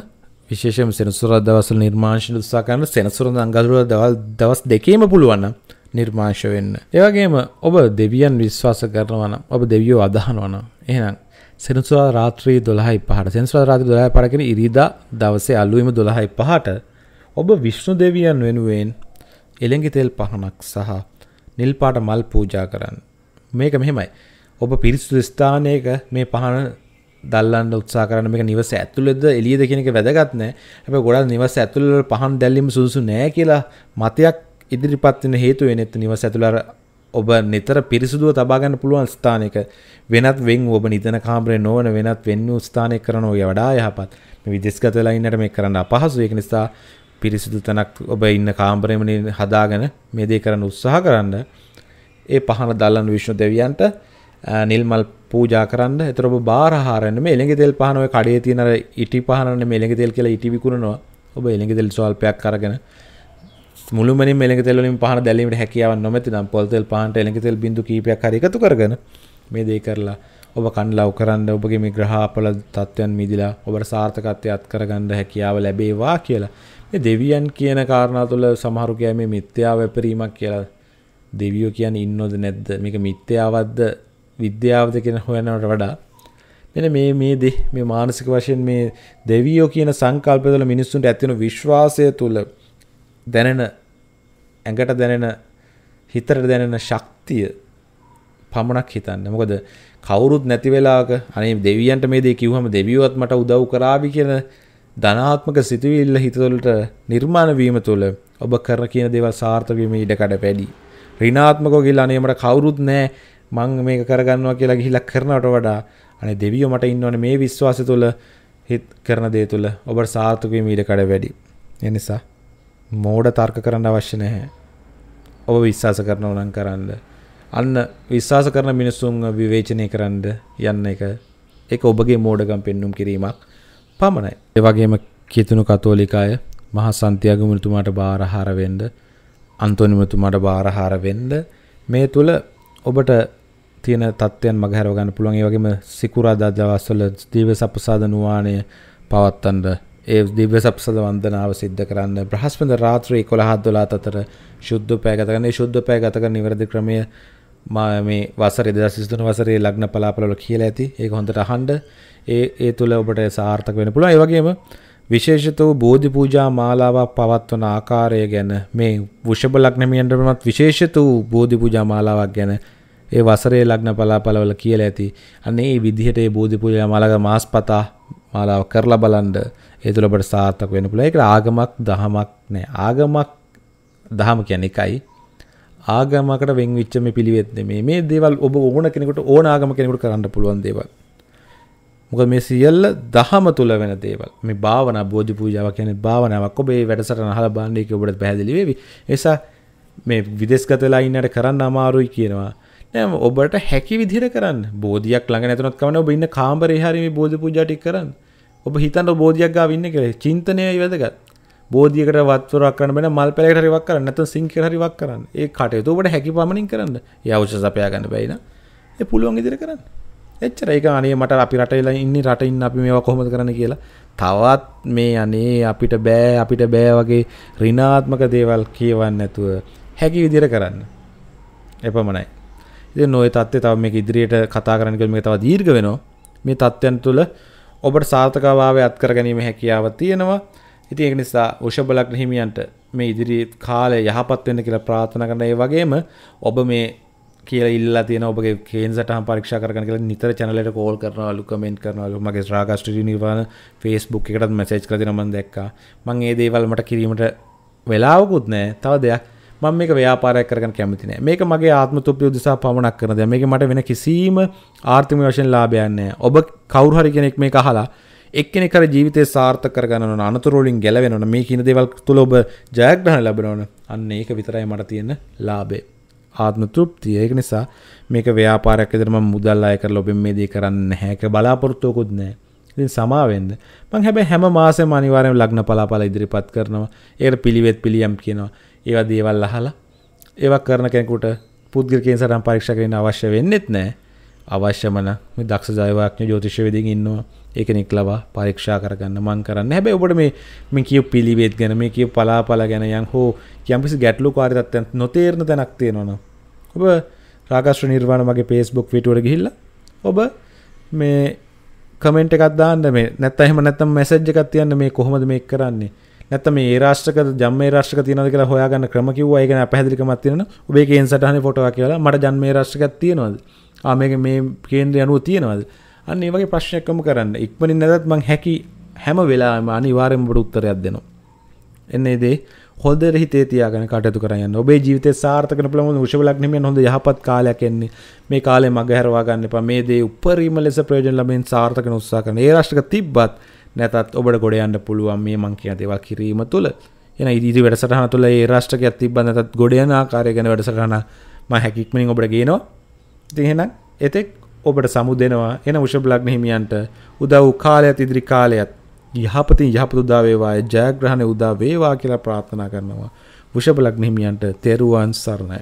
විශේෂයෙන් සෙනසුරදා දවස්වල නිර්මාංශ උත්සාහ කරන සෙනසුරදා අඟලුරා දවල් දවස් දෙකේම පුළුවන් නම් නිර්මාංශ වෙන්න. ඒ වගේම ඔබ දෙවියන් විශ්වාස කරනවා නම් ඔබ දෙවියෝ අදහනවා නම් එහෙනම් සෙනසුරාදා රාත්‍රී 12:05ට සෙනසුරාදා රාත්‍රී 12:05 කියන ඉරිදා දවසේ අලුයම 12:05ට ඔබ විශ්ණු දෙවියන් වෙනුවෙන් එළඟි තෙල් පහනක් සහ නිල් පාට මල් පූජා කරන්න. මේක මෙහෙමයි. ඔබ පිරිසිදු ස්ථානයක මේ පහන දල්ලන්න උත්සා කරන මේ නිවස ඇතුළෙද එළියද කියන එක වැදගත් නෑ. හැබැයි ගොඩක් නිවස ඇතුළේ පහන් දැල්ලීම සුදුසු නෑ කියලා මතයක් ඉදිරිපත් වෙන හේතුව වෙනෙත් නිවස ඇතුළේ ඔබ නිතර පිරිසිදුව තබාගන්න පුළුවන් ස්ථානයක වෙනත් වෙන් ඔබ නිතන කාමරය නොවන වෙනත් වෙන්න ස්ථානය කරන ඔය වඩා යහපත් විදෙස්ගත වෙලා ඉන්නට මේ කරන්න අපහසු ඒක නිසා පිරිසිදු තැනක් ඔබ ඉන්න කාමරෙම හදාගෙන මේ දේ කරන්න උත්සාහ කරන්න ඒ පහන දල්ලන විශ්ණු දෙවියන්ට නිල් මල් පූජා කරන්න. ඒතර ඔබ බාරහාරන්න මේ එළඟ තෙල් පහන ඔය කඩේ තියෙන අර ඉටි පහනනේ මේ එළඟ තෙල් කියලා ඉටි විකුණනවා. ඔබ එළඟ තෙල් ස්වල්පයක් අරගෙන මුළුමනින් එළඟ තෙල් වලින් පහන දැලීමට හැකියාවක් නොමැති නම් පොල් තෙල් පහනට එළඟ තෙල් බින්දු කීපයක් හරි එකතු කරගෙන මේ දේ කරලා ඔබ කණ්ඩලව් කරන්න ඔබගේ මේ ග්‍රහාපල තත්ත්වයන් මිදිලා ඔබට සාර්ථකත්වයක් කරගන්න හැකියාව ලැබේවා කියලා මේ දෙවියන් කියන කාරණා තුළ සමහරු කියයි මේ මිත්‍යා වැපරීමක් කියලා. දෙවියෝ කියන්නේ ඉන්නොද නැද්ද? මේක මිත්‍යාවද්ද විද්‍යාවද කියන හොයනවට වඩා මෙන්න මේ මේ දේ මේ මානසික වශයෙන් මේ දෙවියෝ කියන සංකල්පය තුළ මිනිස්සුන්ට ඇතිවන විශ්වාසය තුළ දැනෙන ඇඟට දැනෙන හිතට දැනෙන ශක්තිය පමණක් හිතන්න. මොකද කවුරුත් නැති වෙලාවක අනේ දෙවියන්ට මේ දේ කිව්වම දෙවියොත් මට උදව් කරාවි කියන ධනාත්මක සිතුවිල්ල හිතතුළට නිර්මාණ වීම තුළ ඔබ කර කියන දේවල් සාර්ථක වීම ඉඩකඩ වැඩි. ඍණාත්මකව කියලා අනේ මට කවුරුත් නැහැ මං මේක කරගන්නවා කියලා ගිහිල්ලා කරනවට වඩා අනේ දෙවියෝ මට ඉන්නවනේ මේ විශ්වාසය තුළ හිත කරන දේ තුළ ඔබට සාර්ථක වීම ඉඩකඩ වැඩි. ඒ නිසා මෝඩ තර්ක කරන්න අවශ්‍ය නැහැ. ඔබ විශ්වාස කරනව නම් කරන්න. අන්න විශ්වාස කරන මිනිස්සුන් විවේචනය කරන්න යන්න එක ඒක ඔබගේ මෝඩකම් පෙන්නුම් කිරීමක් පමණයි. ඒ වගේම කියතුණු කතෝලික අය මහා සන්තියාගෝ මුතුමාට බාරහාර වෙන්න, අන්තෝනි මුතුමාට බාරහාර වෙන්න මේ තුල ඔබට තියෙන தත්ත්වයන් මගහැරව ගන්න පුළුවන්. ඒ වගේම සිකුරාදා දවස්වල දිව්‍ය සප්සාද නුවාණය පවත්වන්න ඒ දිව්‍ය සප්සද වන්දනාව සිද්ධ කරන්න බ්‍රහස්පද රාත්‍රී 11 12 අතර සුද්ධ පය ගත කරන. මේ සුද්ධ පය ගත කරන නිවැරදි ක්‍රමය මා මේ වසරේ 2023 වසරේ ලග්න පලාපල වල කියලා ඇති. ඒක හොඳට අහන්න. ඒ ඒ තුළ ඔබට සාර්ථක වෙන පුළුවන්. ඒ වගේම විශේෂිත වූ බෝධි පූජා මාලාවක් පවත්වන ආකාරය ගැන මේ වෘෂභ ලග්නමියන්ටමත් විශේෂිත වූ බෝධි පූජා මාලාවක් ගැන ඒ වසරේ ලග්න පලාපලවල කියලා ඇති. අන්න ඒ විදිහට ඒ බෝධි පූජා මාලාව මාස්පතා මාලාව කරලා බලන්න ඒ තුළ ඔබට සාර්ථක වෙන්න පුළුවන්. ඒකට ආගමක් දහමක් නෑ. ආගමක් දහම කියන්නේ එකයි. ආගමකට වෙන් වෙච්ච මේ පිළිවෙත් නෙමේ. මේ දේවල් ඔබ ඕන කෙනෙකුට ඕන ආගම කෙනෙකුට කරන්න පුළුවන් දේවල්. මොක මේ සියල්ල දහම තුළ වෙන දේවල් මේ භාවන බෝධි පූජාව කියන භාවනාවක් ඔබේ වැඩසට නහල බාණ්ඩයක ඔබට පැහැදිලි වෙවි එසා මේ විදෙස්ගත වෙලා ඉන්නට කරන්න අමාරුයි කියනවා නෑ ඔබට හැකි විදිහට කරන්න බෝධියක් ළඟ නැතුනත් කමන ඔබ ඉන්න කාමරේ හරි මේ බෝධි පූජා ටික කරන්න ඔබ හිතන්න බෝධියක් ගාව ඉන්නේ කියලා චින්තනයයි වැදගත් බෝධියකට වත්වරක් කරන්න බෑ මල් පැලයකට හරි වක් කරන්න නැත්නම් සිංක් එකට හරි වක් කරන්න ඒ කටයුතු ඔබට හැකි පමණින් කරන්න ඒ අවශ්‍ය සපයා ගන්න බැයි නම් ඒ පුළුවන් ඉදිරිය කරන්න එච්චර ඒක අනේ මට අපි රටේලා ඉන්න රට ඉන්න අපි මේවා කොහොමද කරන්න කියලා තවත් මේ අනේ අපිට බෑ අපිට බෑ වගේ ඍණාත්මක දේවල් කියවන්න නැතුව හැකි විදිහට කරන්න එපමණයි ඉතින් ওই தත්ත්වය තව මේක ඉදිරියට කතා කරන්න කියලා මේක තව දීර්ඝ වෙනවා මේ தත්ත්වයන් තුළ ඔබට සාර්ථකභාවය අත්කර ගැනීම හැකියාව තියෙනවා ඉතින් ඒක නිසා උෂබලක් හිමියන්ට මේ ඉදිරි කාලය යහපත් වෙන්න කියලා ප්‍රාර්ථනා කරන ඒ වගේම ඔබ මේ කියල ඉල්ලා තියෙන ඔබගේ කේන් සටහ පරික්ෂ කරන කියල නිතර චැනලට කෝල් කරනලු කමෙන්ට් කරනලු මගේ රාගස්ටි නිර්වාණ ෆෙස්බුක් එකටත් මැසේජ් කර නමන් දැක්කා මං ඒ දේවල්මට කිරීමට වෙලාවකුත් නෑ තව දෙයක් මං මේක ව්‍යාපාරයක් කරගන්න කැමතින මේක මගේ ආත්ම තුපිය උදෙසා පමණක් කරන දෙ මේක මට වෙන කිසිීම ආර්ථිම වශයෙන් ලාභයන්නෑ ඔබ කවුහරි කෙනෙක් මේ කහලා එක්කෙනෙ කර ජීවිතය සාර්ථ කරගන්න අනතුරෝලින් ගැලවෙනන මේ හින දෙවල් තුළ ඔබ ජයග්‍රහණ ලැබෙනවන අන්න ඒක විතරයි මට තියෙන ලාබේ ආත්ම තෘප්තිය. ඒක නිසා මේක ව්‍යාපාරයක් විදිහට මම මුදල් අය කරලා ඔබෙන් මේ දේ කරන්නේ නැහැ. ඒක බලාපොරොත්තුවකුත් නැහැ. ඉතින් සමාවෙන්න මං හැබැයි හැම මාසෙම අනිවාර්යයෙන් ලග්න පලාපල ඉදිරිපත් කරනවා. ඒකට පිළිවෙත් පිළියම් කියනවා. ඒවා දේවල් අහලා ඒවා කරන කෙනෙකුට පුද්ගලිකයෙන් සරම් පරීක්ෂා කරන්න අවශ්‍ය වෙන්නේත් නැහැ. අවශ්‍යම නම් මේ දක්ෂ ජෛවඥ ජ්‍යොතිෂ වේදින් ඉන්නවා. ඒකෙනෙක් ලබා පරීක්ෂා කරගන්න මං කරන්න හැබැයි ඔබට මේ මේ කියපු පිළිවෙත් ගැන මේ කියපු පලාපල ගැන යම් හෝ යම්කිසි ගැටලුකාරී තත්ත්වයන් නොතේරෙන තැනක් තියෙනවනම් ඔබ රාගශ්‍ර නිර්වාණ මගේ Facebook පිටුවට ගිහිල්ලා ඔබ මේ කමෙන්ට් එකක් දාන්න මේ නැත්නම් එහෙම නැත්නම් මැසේජ් එකක් තියන්න මේ කොහොමද මේක කරන්නේ නැත්නම් මේ රාෂ්ට්‍රක ජම්මේ රාෂ්ට්‍රක තියනවද කියලා හොයාගන්න ක්‍රම කිව්වා ඒක නෑ පැහැදිලිකමක් තියෙනවා ඔබේ කේන් සටහනේ ෆොටෝවක් කියලා මට ජම්මේ රාෂ්ට්‍රකයක් තියනවද ආ මේක මේ කේන්ද්‍රය අනුව තියනවද අන්න ඒ වගේ ප්‍රශ්නයක්ම කරන්න ඉක්මනින් නැතත් මං හැකි හැම වෙලාවෙම අනිවාර්යෙන්ම ඔබට උත්තරයක් දෙනවා. එන්නේ දේ හොඳට හිතේ තියාගෙන කටයුතු කරන්න. ඔබේ ජීවිතේ සාර්ථක කරන බලමු වෘෂභ ලග්නෙමෙන් හොඳ යහපත් කාලයක් එන්නේ. මේ කාලේ මගහැරවා ගන්න එපා. මේ දේ උපරිම ලෙස ප්‍රයෝජන ලබමින් සාර්ථක වෙන උත්සාහ කරන. ඒ රාශික තිබ්බත් නැතත් ඔබට ගොඩ යන්න පුළුවන් මේ මං කියන දේවල් කිරීම තුළ. එන ඉදිරි වැඩසටහන තුළ ඒ රාශිකයක් තිබ්බත් නැතත් ගොඩ යන ආකාරය ගැන වැඩසටහන මම හැකියක්මනින් ඔබට ගේනවා. ඉතින් එහෙනම් එතෙක් ඔබට සමුදෙනවා එන වෘෂභ ලග්න හිමියන්ට උදව් කාලයත් ඉදිරි කාලයත් යහපතින් යහපත උදා වේවා ජයග්‍රහණය උදා වේවා කියලා ප්‍රාර්ථනා කරනවා වෘෂභ ලග්න හිමියන්ට තෙරුවන් සරණයි